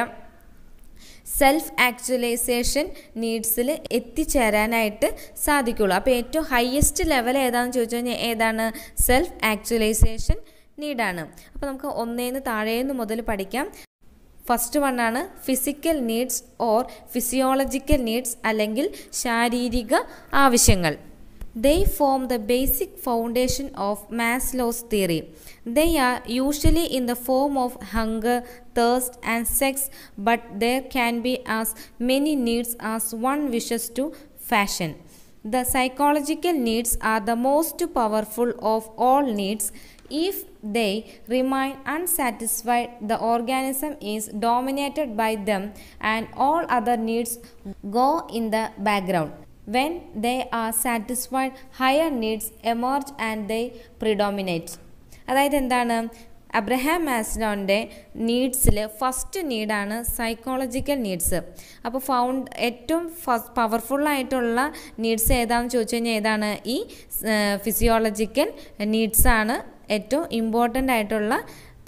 സെൽഫ് ആക്ച്വലൈസേഷൻ നീഡ്സിൽ എത്തിച്ചേരാനായിട്ട് സാധിക്കുള്ളൂ അപ്പോൾ ഏറ്റവും ഹയസ്റ്റ് ലെവൽ ഏതാണെന്ന് ചോദിച്ചു കഴിഞ്ഞാൽ ഏതാണ് സെൽഫ് ആക്ച്വലൈസേഷൻ നീഡാണ് അപ്പോൾ നമുക്ക് ഒന്നേന്ന് താഴേന്ന് മുതൽ പഠിക്കാം ഫസ്റ്റ് വണ്ണാണ് physical needs or physiological needs അല്ലെങ്കിൽ ശാരീരിക ആവശ്യങ്ങൾ They form the basic foundation of Maslow's theory. They are usually in the form of hunger, thirst and sex but there can be as many needs as one wishes to fashion. The psychological needs are the most powerful of all needs. If they remain unsatisfied, the organism is dominated by them and all other needs go in the background. when they are satisfied higher needs emerge and they predominate അതായത് എന്താണ് അബ്രഹാം മാസ്ലോൻ്റെ നീഡ്സിൽ ഫസ്റ്റ് നീഡാണ് സൈക്കോളജിക്കൽ നീഡ്സ് അപ്പോൾ ഫൗണ്ട് ഏറ്റവും പവർഫുള്ളായിട്ടുള്ള നീഡ്സ് ഏതാണെന്ന് ചോദിച്ചു കഴിഞ്ഞാൽ ഏതാണ് ഈ ഫിസിയോളജിക്കൽ നീഡ്സാണ് ഏറ്റവും ഇമ്പോർട്ടൻ്റ് ആയിട്ടുള്ള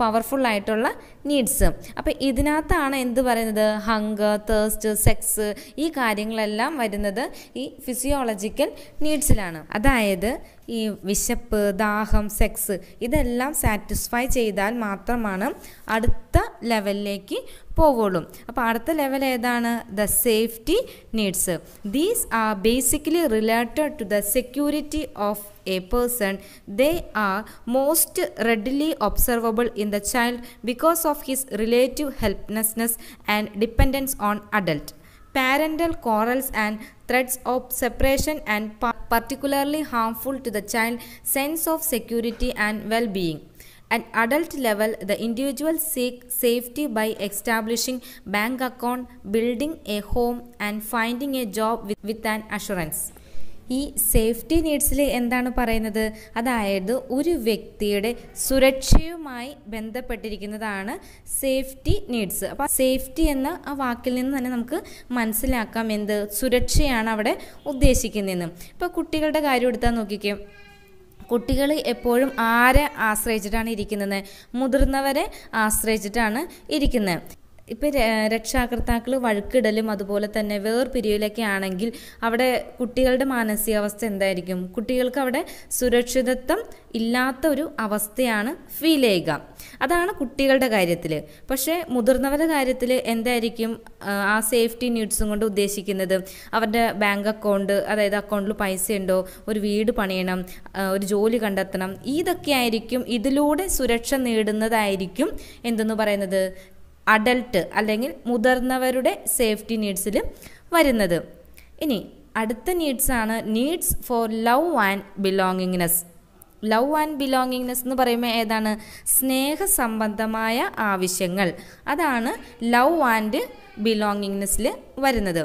പവർഫുള്ളായിട്ടുള്ള നീഡ്സ് അപ്പം ഇതിനകത്താണ് എന്ത് പറയുന്നത് ഹങ്ക് തേഴ്സ്റ്റ് സെക്സ് ഈ കാര്യങ്ങളെല്ലാം വരുന്നത് ഈ ഫിസിയോളജിക്കൽ നീഡ്സിലാണ് അതായത് ഈ വിശപ്പ് ദാഹം സെക്സ് ഇതെല്ലാം സാറ്റിസ്ഫൈ ചെയ്താൽ മാത്രമാണ് അടുത്ത ലെവലിലേക്ക് പോവുള്ളൂ അപ്പോൾ അടുത്ത ലെവൽ ഏതാണ് the safety needs these are basically related to the security of a person they are most readily observable in the child because of his relative helplessness and dependence on adult. Parental quarrels and threats of separation and particularly harmful to the child's sense of security and well-being. At adult level, the individual seeks safety by establishing bank account, building a home and finding a job with, with an assurance. ഈ സേഫ്റ്റി നീഡ്സിൽ എന്താണ് പറയുന്നത് അതായത് ഒരു വ്യക്തിയുടെ സുരക്ഷയുമായി ബന്ധപ്പെട്ടിരിക്കുന്നതാണ് സേഫ്റ്റി നീഡ്സ് അപ്പോൾ സേഫ്റ്റി എന്ന ആ വാക്കിൽ നിന്ന് തന്നെ നമുക്ക് മനസ്സിലാക്കാം എന്ത് സുരക്ഷയാണ് അവിടെ ഉദ്ദേശിക്കുന്നതെന്ന് ഇപ്പോൾ കുട്ടികളുടെ കാര്യം എടുത്താൽ നോക്കിക്കേ കുട്ടികൾ എപ്പോഴും ആരെ ആശ്രയിച്ചിട്ടാണ് ഇരിക്കുന്നത് മുതിർന്നവരെ ആശ്രയിച്ചിട്ടാണ് ഇരിക്കുന്നത് ഇപ്പോൾ രക്ഷാകർത്താക്കൾ വഴക്കിടലും അതുപോലെ തന്നെ വേർപിരിയലൊക്കെ ആണെങ്കിൽ അവിടെ കുട്ടികളുടെ മാനസികാവസ്ഥ എന്തായിരിക്കും കുട്ടികൾക്ക് അവിടെ സുരക്ഷിതത്വം ഇല്ലാത്ത ഒരു അവസ്ഥയാണ് ഫീൽ ചെയ്യുക അതാണ് കുട്ടികളുടെ കാര്യത്തിൽ പക്ഷേ മുതിർന്നവരുടെ കാര്യത്തിൽ എന്തായിരിക്കും ആ സേഫ്റ്റി നീഡ്സും കൊണ്ട് ഉദ്ദേശിക്കുന്നത് അവരുടെ ബാങ്ക് അക്കൗണ്ട് അതായത് അക്കൗണ്ടിൽ പൈസ ഉണ്ടോ ഒരു വീട് പണിയണം ഒരു ജോലി കണ്ടെത്തണം ഇതൊക്കെ ആയിരിക്കും ഇതിലൂടെ സുരക്ഷ നേടുന്നതായിരിക്കും എന്തെന്ന് പറയുന്നത് അഡൽട്ട് അല്ലെങ്കിൽ മുതിർന്നവരുടെ സേഫ്റ്റി നീഡ്സിൽ വരുന്നത് ഇനി അടുത്ത നീഡ്സാണ് needs for love and belongingness love and belongingness എന്ന് പറയുമ്പോൾ ഏതാണ് സ്നേഹ സംബന്ധമായ ആവശ്യങ്ങൾ അതാണ് ലവ് ആൻഡ് ബിലോങ്ങിങ്നെസ്സിൽ വരുന്നത്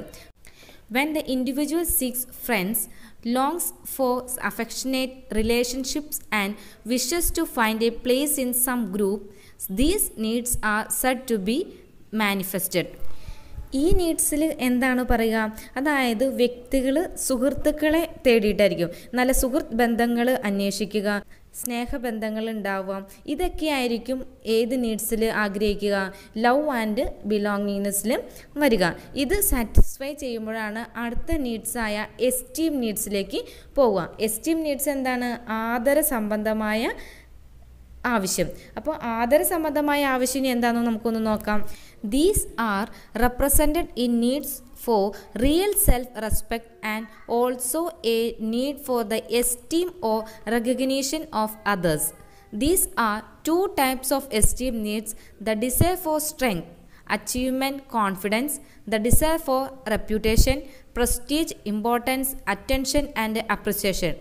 when the individual seeks friends longs for affectionate relationships and wishes to find a place in some group, these needs are said to be manifested ഈ നീഡ്സിൽ എന്താണ് പറയുക അതായത് വ്യക്തികൾ സുഹൃത്തുക്കളെ തേടിയിട്ടായിരിക്കും നല്ല സുഹൃത്ത് ബന്ധങ്ങൾ അന്വേഷിക്കുക സ്നേഹബന്ധങ്ങൾ ഉണ്ടാവുക ഇതൊക്കെയായിരിക്കും ഏത് നീഡ്സിൽ ആഗ്രഹിക്കുക ലവ് ആൻഡ് ബിലോങ്ങിങ്സിലും വരിക ഇത് സാറ്റിസ്ഫൈ ചെയ്യുമ്പോഴാണ് അടുത്ത നീഡ്സായ എസ്റ്റീം നീഡ്സിലേക്ക് പോവുക എസ്റ്റീം നീഡ്സ് എന്താണ് ആദര സംബന്ധമായ ആവശ്യം അപ്പോൾ ആദരസംബന്ധമായ ആവശ്യം എന്താണെന്ന് നമുക്കൊന്ന് നോക്കാം these are represented in needs for real self respect and also a need for the esteem or recognition of others these are two types of esteem needs the desire for strength achievement confidence the desire for reputation prestige importance attention and appreciation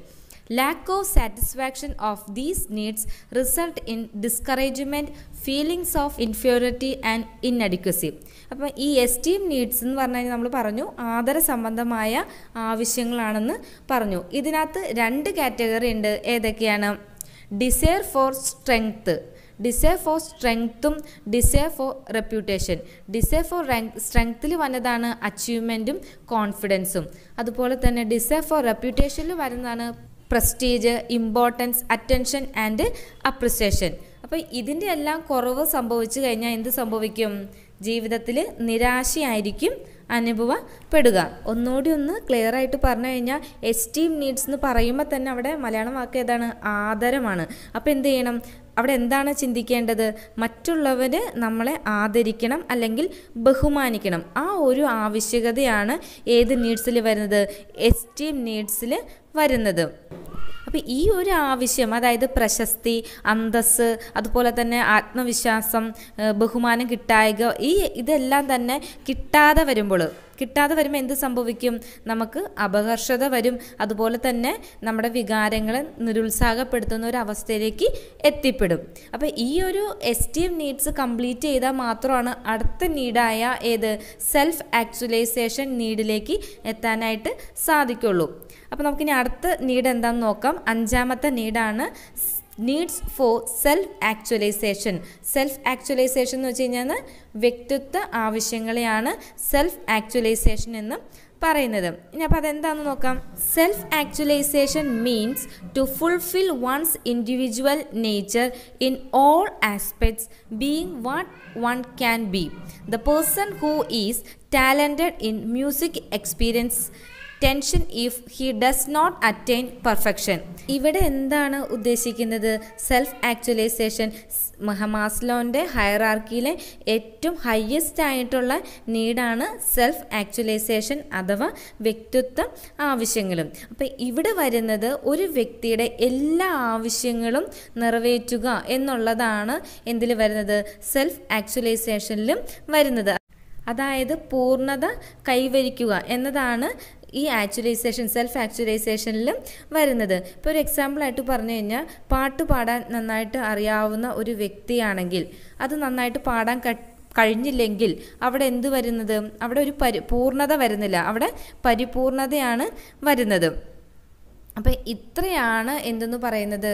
Lack of satisfaction of these needs result in discouragement, feelings of inferiority and inadequacy അപ്പം ഈ എസ്റ്റീം നീഡ്സ് എന്ന് പറഞ്ഞു നമ്മൾ പറഞ്ഞു ആദര സംബന്ധമായ ആവശ്യങ്ങളാണെന്ന് പറഞ്ഞു ഇതിനകത്ത് രണ്ട് കാറ്റഗറി ഉണ്ട് ഏതൊക്കെയാണ് desire for strength desire for സ്ട്രെങ്ത്തും desire for reputation desire for rank സ്ട്രെങ്ത്തിൽ വന്നതാണ് അച്ചീവ്മെൻറ്റും കോൺഫിഡൻസും അതുപോലെ തന്നെ ഡിസേർ ഫോർ റെപ്യൂട്ടേഷനിൽ വരുന്നതാണ് prestige importance attention and appreciation അപ്പോൾ ഇതിൻ്റെ എല്ലാം കുറവ് സംഭവിച്ചു കഴിഞ്ഞാൽ എന്ത് സംഭവിക്കും ജീവിതത്തിൽ നിരാശയായിരിക്കും അനുഭവപ്പെടുക ഒന്നുകൂടി ഒന്ന് ക്ലിയർ ആയിട്ട് പറഞ്ഞു കഴിഞ്ഞാൽ എസ്റ്റീം നീഡ്സ് എന്ന് പറയുമ്പോൾ തന്നെ അവിടെ മലയാളം വാക്ക് ഏതാണ് ആദരമാണ് അപ്പോൾ എന്ത് ചെയ്യണം അവിടെ എന്താണ് ചിന്തിക്കേണ്ടത് മറ്റുള്ളവർ നമ്മളെ ആദരിക്കണം അല്ലെങ്കിൽ ബഹുമാനിക്കണം ആ ഒരു ആവശ്യകതയാണ് ഏത് നീഡ്സിൽ വരുന്നത് എസ്റ്റീം നീഡ്സിൽ വരുന്നത് അപ്പോൾ ഈ ഒരു ആവശ്യം അതായത് പ്രശസ്തി അന്തസ് അതുപോലെ തന്നെ ആത്മവിശ്വാസം ബഹുമാനം കിട്ടായക ഈ ഇതെല്ലാം തന്നെ കിട്ടാതെ വരുമ്പോൾ കിട്ടാതെ വരുമ്പോൾ എന്ത് സംഭവിക്കും നമുക്ക് അപകർഷത വരും അതുപോലെ തന്നെ നമ്മുടെ വികാരങ്ങളെ നിരുത്സാഹപ്പെടുത്തുന്ന ഒരു അവസ്ഥയിലേക്ക് എത്തിപ്പെടും അപ്പോൾ ഈ ഒരു esteem needs complete ചെയ്താൽ മാത്രമാണ് അടുത്ത നീഡായ ഏത് സെൽഫ് ആക്ച്വലൈസേഷൻ നീഡിലേക്ക് എത്താനായിട്ട് സാധിക്കുള്ളൂ അപ്പോൾ നമുക്കിനി അടുത്ത നീഡ് എന്താണെന്ന് നോക്കാം അഞ്ചാമത്തെ നീഡാണ് needs for self actualisation self actualisation എന്ന് വെച്ച് കഴിഞ്ഞാൽ വ്യക്തിത്വ ആവശ്യങ്ങളെയാണ് സെൽഫ് ആക്ച്വലൈസേഷൻ എന്ന് പറയുന്നത് ഇനി അപ്പോൾ അതെന്താണെന്ന് നോക്കാം self actualisation means to fulfil one's individual nature in all aspects being what one can be the person who is talented in music experience tension if he does not attain perfection ഇവിടെ എന്താണ് ഉദ്ദേശിക്കുന്നത് സെൽഫ് ആക്ച്വലൈസേഷൻ മഹമാസ്ലോൻ്റെ ഹയറാർക്കിയിലെ ഏറ്റവും ഹയ്യസ്റ്റ് ആയിട്ടുള്ള നീഡാണ് സെൽഫ് ആക്ച്വലൈസേഷൻ അഥവാ വ്യക്തിത്വ ആവശ്യങ്ങളും അപ്പം ഇവിടെ വരുന്നത് ഒരു വ്യക്തിയുടെ എല്ലാ ആവശ്യങ്ങളും നിറവേറ്റുക എന്നുള്ളതാണ് എന്തിൽ വരുന്നത് സെൽഫ് ആക്ച്വലൈസേഷനിലും വരുന്നത് അതായത് പൂർണ്ണത കൈവരിക്കുക എന്നതാണ് ഈ ആക്ച്വലൈസേഷൻ സെൽഫ് ആക്ച്വലൈസേഷനിലും വരുന്നത് ഇപ്പോൾ ഒരു എക്സാമ്പിളായിട്ട് പറഞ്ഞു കഴിഞ്ഞാൽ പാട്ട് പാടാൻ നന്നായിട്ട് അറിയാവുന്ന ഒരു വ്യക്തിയാണെങ്കിൽ അത് നന്നായിട്ട് പാടാൻ കഴിഞ്ഞില്ലെങ്കിൽ അവിടെ എന്ത് വരുന്നത് അവിടെ ഒരു പരി പൂർണ്ണത വരുന്നില്ല അവിടെ പരിപൂർണതയാണ് വരുന്നത് അപ്പം ഇത്രയാണ് എന്തെന്ന് പറയുന്നത്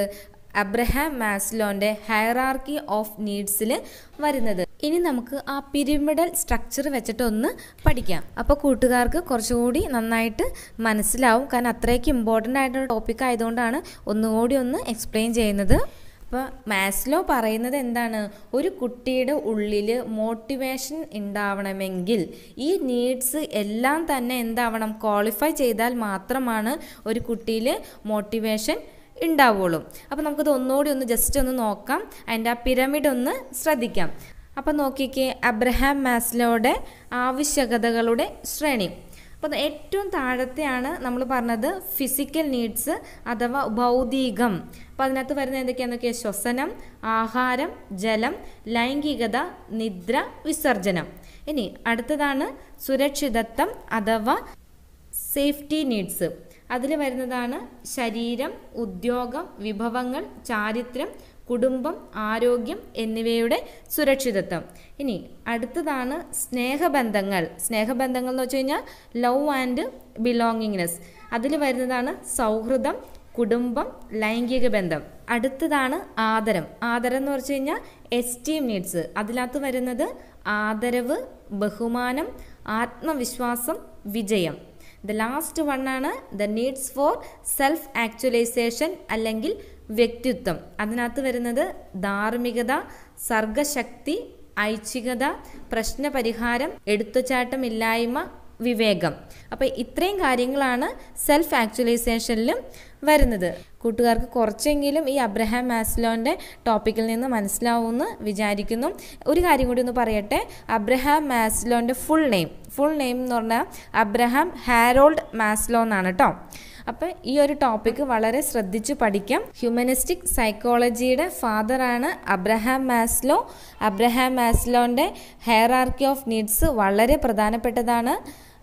അബ്രഹാം മാസ്ലോന്റെ ഹയറാർക്കി ഓഫ് നീഡ്സിൽ വരുന്നത് ഇനി നമുക്ക് ആ പിരിമിഡൽ സ്ട്രക്ചർ വെച്ചിട്ട് ഒന്ന് പഠിക്കാം അപ്പോൾ കൂട്ടുകാർക്ക് കുറച്ചുകൂടി നന്നായിട്ട് മനസ്സിലാവും കാരണം അത്രയ്ക്ക് ഇമ്പോർട്ടൻ്റ് ആയിട്ടുള്ള ടോപ്പിക് ആയതുകൊണ്ടാണ് ഒന്നുകൂടി ഒന്ന് എക്സ്പ്ലെയിൻ ചെയ്യുന്നത് അപ്പോൾ മാസ്ലോ പറയുന്നത് എന്താണ് ഒരു കുട്ടിയുടെ ഉള്ളിൽ മോട്ടിവേഷൻ ഉണ്ടാവണമെങ്കിൽ ഈ നീഡ്സ് എല്ലാം തന്നെ എന്താവണം ക്വാളിഫൈ ചെയ്താൽ മാത്രമാണ് ഒരു കുട്ടിയിൽ മോട്ടിവേഷൻ ഉണ്ടാവുള്ളൂ അപ്പോൾ നമുക്കത് ഒന്നുകൂടി ഒന്ന് ജസ്റ്റ് ഒന്ന് നോക്കാം അതിൻ്റെ ആ പിരമിഡ് ഒന്ന് ശ്രദ്ധിക്കാം അപ്പോൾ നോക്കിക്കേ അബ്രഹാം മാസ്ലോയുടെ ആവശ്യകതകളുടെ ശ്രേണി അപ്പം ഏറ്റവും താഴത്തെയാണ് നമ്മൾ പറഞ്ഞത് ഫിസിക്കൽ നീഡ്സ് അഥവാ ഭൗതികം അപ്പം അതിനകത്ത് വരുന്ന എന്തൊക്കെയാണെന്നൊക്കെ ശ്വസനം ആഹാരം ജലം ലൈംഗികത നിദ്ര വിസർജനം ഇനി അടുത്തതാണ് സുരക്ഷിതത്വം അഥവാ സേഫ്റ്റി നീഡ്സ് അതിൽ വരുന്നതാണ് ശരീരം ഉദ്യോഗം വിഭവങ്ങൾ ചാരിത്രം കുടുംബം ആരോഗ്യം എന്നിവയുടെ സുരക്ഷിതത്വം ഇനി അടുത്തതാണ് സ്നേഹബന്ധങ്ങൾ സ്നേഹബന്ധങ്ങൾ എന്ന് വെച്ച് കഴിഞ്ഞാൽ ലവ് ആൻഡ് ബിലോങ്ങിങ്നെസ് അതിൽ വരുന്നതാണ് സൗഹൃദം കുടുംബം ലൈംഗിക ബന്ധം അടുത്തതാണ് ആദരം ആദരം എന്ന് പറഞ്ഞു കഴിഞ്ഞാൽ എസ്റ്റീം നീഡ്സ് അതിനകത്ത് വരുന്നത് ആദരവ് ബഹുമാനം ആത്മവിശ്വാസം വിജയം ദ ലാസ്റ്റ് വണ്ണാണ് the needs for self actualisation അല്ലെങ്കിൽ വ്യക്തിത്വം അതിനകത്ത് വരുന്നത് ധാർമ്മികത സർഗശക്തി ഐച്ഛികത പ്രശ്നപരിഹാരം എടുത്തുചാട്ടമില്ലായ്മ വിവേകം അപ്പോൾ ഇത്രയും കാര്യങ്ങളാണ് സെൽഫ് ആക്ച്വലൈസേഷനിലും വരുന്നത് കൂട്ടുകാർക്ക് കുറച്ചെങ്കിലും ഈ അബ്രഹാം മാസ്ലോൻ്റെ ടോപ്പിക്കിൽ നിന്ന് മനസ്സിലാവുമെന്ന് വിചാരിക്കുന്നു ഒരു കാര്യം കൂടി ഒന്ന് പറയട്ടെ അബ്രഹാം മാസ്ലോൻ്റെ ഫുൾ നെയിം ഫുൾ നെയിം എന്ന് പറഞ്ഞാൽ അബ്രഹാം ഹാരോൾഡ് മാസ്ലോ എന്നാണ് കേട്ടോ അപ്പോൾ ഈ ഒരു ടോപ്പിക്ക് വളരെ ശ്രദ്ധിച്ച് പഠിക്കാം ഹ്യൂമനിസ്റ്റിക് സൈക്കോളജിയുടെ ഫാദറാണ് അബ്രഹാം മാസ്ലോ അബ്രഹാം മാസ്ലോൻ്റെ ഹെയറാർക്കി ഓഫ് നീഡ്സ് വളരെ പ്രധാനപ്പെട്ടതാണ്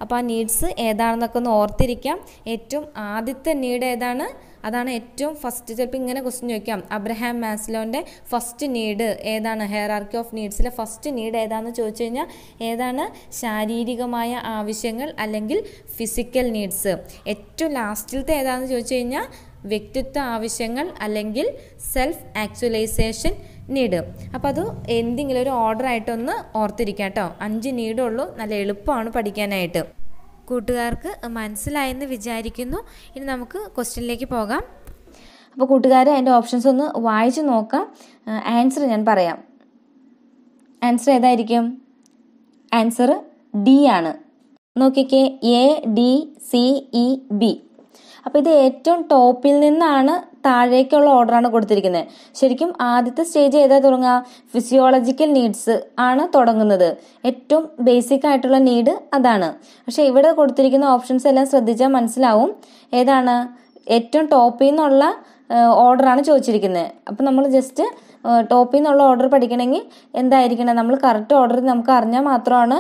അപ്പോൾ ആ നീഡ്സ് ഏതാണെന്നൊക്കെ ഒന്ന് ഓർത്തിരിക്കാം ഏറ്റവും ആദ്യത്തെ നീഡ് ഏതാണ് അതാണ് ഏറ്റവും ഫസ്റ്റ് ചിലപ്പോൾ ഇങ്ങനെ ക്വസ്റ്റ്യൻ ചോദിക്കാം അബ്രഹാം മാസ്ലോൻ്റെ ഫസ്റ്റ് നീഡ് ഏതാണ് ഹെയറാർക്കി ഓഫ് നീഡ്സിലെ ഫസ്റ്റ് നീഡ് ഏതാണെന്ന് ചോദിച്ചു കഴിഞ്ഞാൽ ഏതാണ് ശാരീരികമായ ആവശ്യങ്ങൾ അല്ലെങ്കിൽ ഫിസിക്കൽ നീഡ്സ് ഏറ്റവും ലാസ്റ്റിലത്തെ ഏതാണെന്ന് ചോദിച്ചു കഴിഞ്ഞാൽ വ്യക്തിത്വ ആവശ്യങ്ങൾ അല്ലെങ്കിൽ സെൽഫ് ആക്ച്വലൈസേഷൻ നീഡ് അപ്പോൾ അത് എന്തെങ്കിലും ഒരു ഓർഡർ ആയിട്ടൊന്ന് ഓർത്തിരിക്കാം കേട്ടോ അഞ്ച് നീഡുള്ളൂ നല്ല എളുപ്പമാണ് പഠിക്കാനായിട്ട് കൂട്ടുകാർക്ക് മനസ്സിലായെന്ന് വിചാരിക്കുന്നു ഇനി നമുക്ക് ക്വസ്റ്റ്യനിലേക്ക് പോകാം അപ്പോൾ കൂട്ടുകാരെ അതിൻ്റെ ഓപ്ഷൻസ് ഒന്ന് വായിച്ച് നോക്കാം ആൻസർ ഞാൻ പറയാം ആൻസർ ഏതായിരിക്കും ആൻസർ ഡി ആണ് നോക്കിക്കേ A D C E B അപ്പോൾ ഇത് ഏറ്റവും ടോപ്പിൽ നിന്നാണ് താഴേക്കുള്ള ഓർഡറാണ് കൊടുത്തിരിക്കുന്നത് ശരിക്കും ആദ്യത്തെ സ്റ്റേജ് ഏതാ തുടങ്ങുക ഫിസിയോളജിക്കൽ നീഡ്സ് ആണ് തുടങ്ങുന്നത് ഏറ്റവും ബേസിക് ആയിട്ടുള്ള നീഡ് അതാണ് പക്ഷെ ഇവിടെ കൊടുത്തിരിക്കുന്ന ഓപ്ഷൻസ് എല്ലാം ശ്രദ്ധിച്ചാൽ മനസ്സിലാവും ഏതാണ് ഏറ്റവും ടോപ്പിൽ നിന്നുള്ള ഓർഡറാണ് ചോദിച്ചിരിക്കുന്നത് അപ്പം നമ്മൾ ജസ്റ്റ് ടോപ്പിൽ നിന്നുള്ള ഓർഡർ പഠിക്കണമെങ്കിൽ എന്തായിരിക്കണം നമ്മൾ കറക്റ്റ് ഓർഡർ നമുക്ക് അറിഞ്ഞാൽ മാത്രമാണ്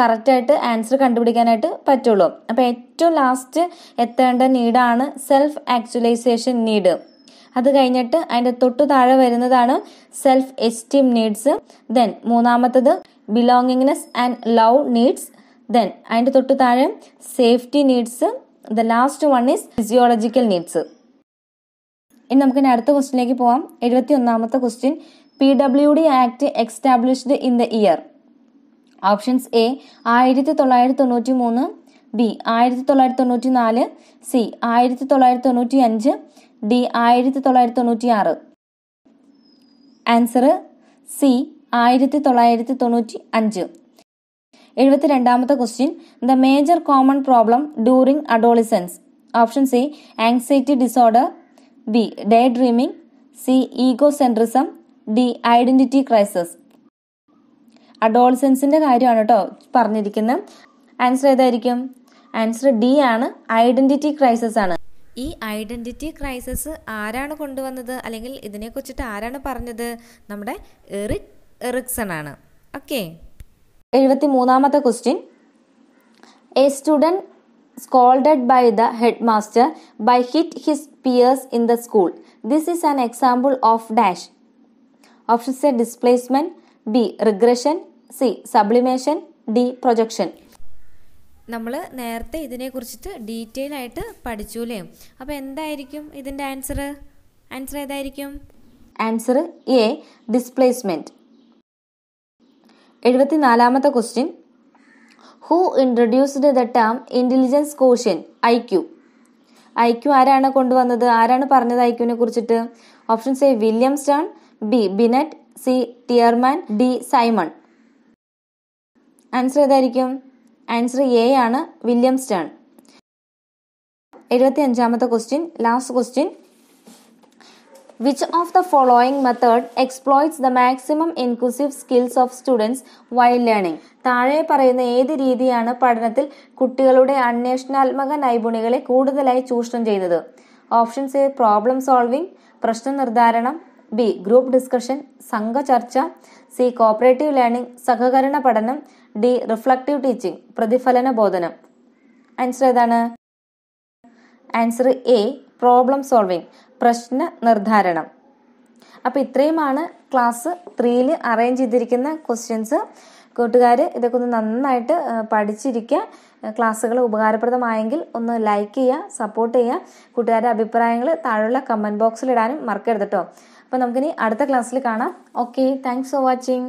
കറക്റ്റായിട്ട് ആൻസർ കണ്ടുപിടിക്കാനായിട്ട് പറ്റുള്ളൂ അപ്പോൾ ഏറ്റവും ലാസ്റ്റ് എത്തേണ്ട നീഡാണ് സെൽഫ് ആക്ച്വലൈസേഷൻ നീഡ് അത് കഴിഞ്ഞിട്ട് അതിൻ്റെ തൊട്ടു താഴെ വരുന്നതാണ് സെൽഫ് എസ്റ്റീം നീഡ്സ് ദെൻ മൂന്നാമത്തത് belongingness and love needs then അതിൻ്റെ തൊട്ടു താഴെ safety needs the last one is physiological needs ഇനി നമുക്ക് അടുത്ത ക്വസ്റ്റിനിലേക്ക് പോവാം എഴുപത്തി ഒന്നാമത്തെ question P W D act established in the year options A ആയിരത്തി തൊള്ളായിരത്തി തൊണ്ണൂറ്റി മൂന്ന് ബി ആയിരത്തി തൊള്ളായിരത്തി തൊണ്ണൂറ്റി നാല് സി ആയിരത്തി തൊള്ളായിരത്തി തൊണ്ണൂറ്റി അഞ്ച് ഡി ആയിരത്തി തൊള്ളായിരത്തി തൊണ്ണൂറ്റി ആറ് ആൻസർ സി ആയിരത്തി തൊള്ളായിരത്തി തൊണ്ണൂറ്റി അഞ്ച് എഴുപത്തിരണ്ടാമത്തെ question the major common problem during adolescence option C anxiety disorder B daydreaming C egocentrism D identity crisis അഡോൾസൻസിന്റെ കാര്യമാണ് കേട്ടോ പറഞ്ഞിരിക്കുന്നത് ആൻസർ ഏതായിരിക്കും ആൻസർ ഡി ആണ് ഐഡന്റിറ്റി ക്രൈസിസ് ആണ് ഈ ഐഡന്റിറ്റി ക്രൈസിസ് ആരാണ് കൊണ്ടുവന്നത് അല്ലെങ്കിൽ ഇതിനെക്കുറിച്ചിട്ട് ആരാണ് പറഞ്ഞത് നമ്മുടെ എറിക് എറിക്സൺ ആണ് ഓക്കെ എഴുപത്തി മൂന്നാമത്തെ question a student scolded by the head master by hit his peers in the school this is an example of dash option A displacement B regression C sublimation D projection നമ്മൾ നേരത്തെ ഇതിനെ കുറിച്ചിട്ട് ഡീറ്റെയിൽ ആയിട്ട് പഠിച്ചു അല്ലേ അപ്പോൾ എന്തായിരിക്കും ഇതിന്റെ ആൻസർ ആൻസർ ഏതായിരിക്കും ആൻസർ എ ഡിസ്പ്ലേസ്മെന്റ് എഴുപത്തിനാലാമത്തെ question who introduced the term intelligence quotient I Q I Q ആരാണ് കൊണ്ടുവന്നത് ആരാണ് പറഞ്ഞത് ഐ ക്യുവിനെ കുറിച്ചിട്ട് options A William Stern B Binet C Terman D Simon answer ഏതായിരിക്കും ആൻസർ എ ആണ് വില്യം സ്റ്റേൺ എഴുപത്തി അഞ്ചാമത്തെ question last question which of the following method exploits the maximum inclusive skills of students while learning താഴെ പറയുന്ന ഏത് രീതിയാണ് പഠനത്തിൽ കുട്ടികളുടെ അന്വേഷണാത്മക നൈപുണികളെ കൂടുതലായി ചൂഷണം ചെയ്യുന്നത് ഓപ്ഷൻസ് എ പ്രോബ്ലം സോൾവിംഗ് പ്രശ്ന നിർദ്ധാരണം ബി ഗ്രൂപ്പ് ഡിസ്കഷൻ ചർച്ച സി കോപ്പറേറ്റീവ് ലേണിംഗ് സഹകരണ പഠനം ഡി റിഫ്ലക്റ്റീവ് ടീച്ചിങ് പ്രതിഫലന ബോധനം ആൻസർ ഏതാണ് ആൻസർ എ പ്രോബ്ലം സോൾവിങ് പ്രശ്ന നിർദ്ധാരണം അപ്പോൾ ഇത്രയുമാണ് ക്ലാസ് ത്രീയിൽ അറേഞ്ച് ചെയ്തിരിക്കുന്ന ക്വസ്റ്റ്യൻസ് കൂട്ടുകാർ ഇതൊക്കെ ഒന്ന് നന്നായിട്ട് പഠിച്ചിരിക്കുക ക്ലാസ്സുകൾ ഉപകാരപ്രദമായെങ്കിൽ ഒന്ന് ലൈക്ക് ചെയ്യുക സപ്പോർട്ട് ചെയ്യുക കൂട്ടുകാരുടെ അഭിപ്രായങ്ങൾ താഴെയുള്ള കമൻറ്റ് ബോക്സിൽ ഇടാനും മറക്കരുത് കേട്ടോ അപ്പോൾ നമുക്കിനി അടുത്ത ക്ലാസ്സിൽ കാണാം ഓക്കെ താങ്ക്സ് ഫോർ വാച്ചിങ്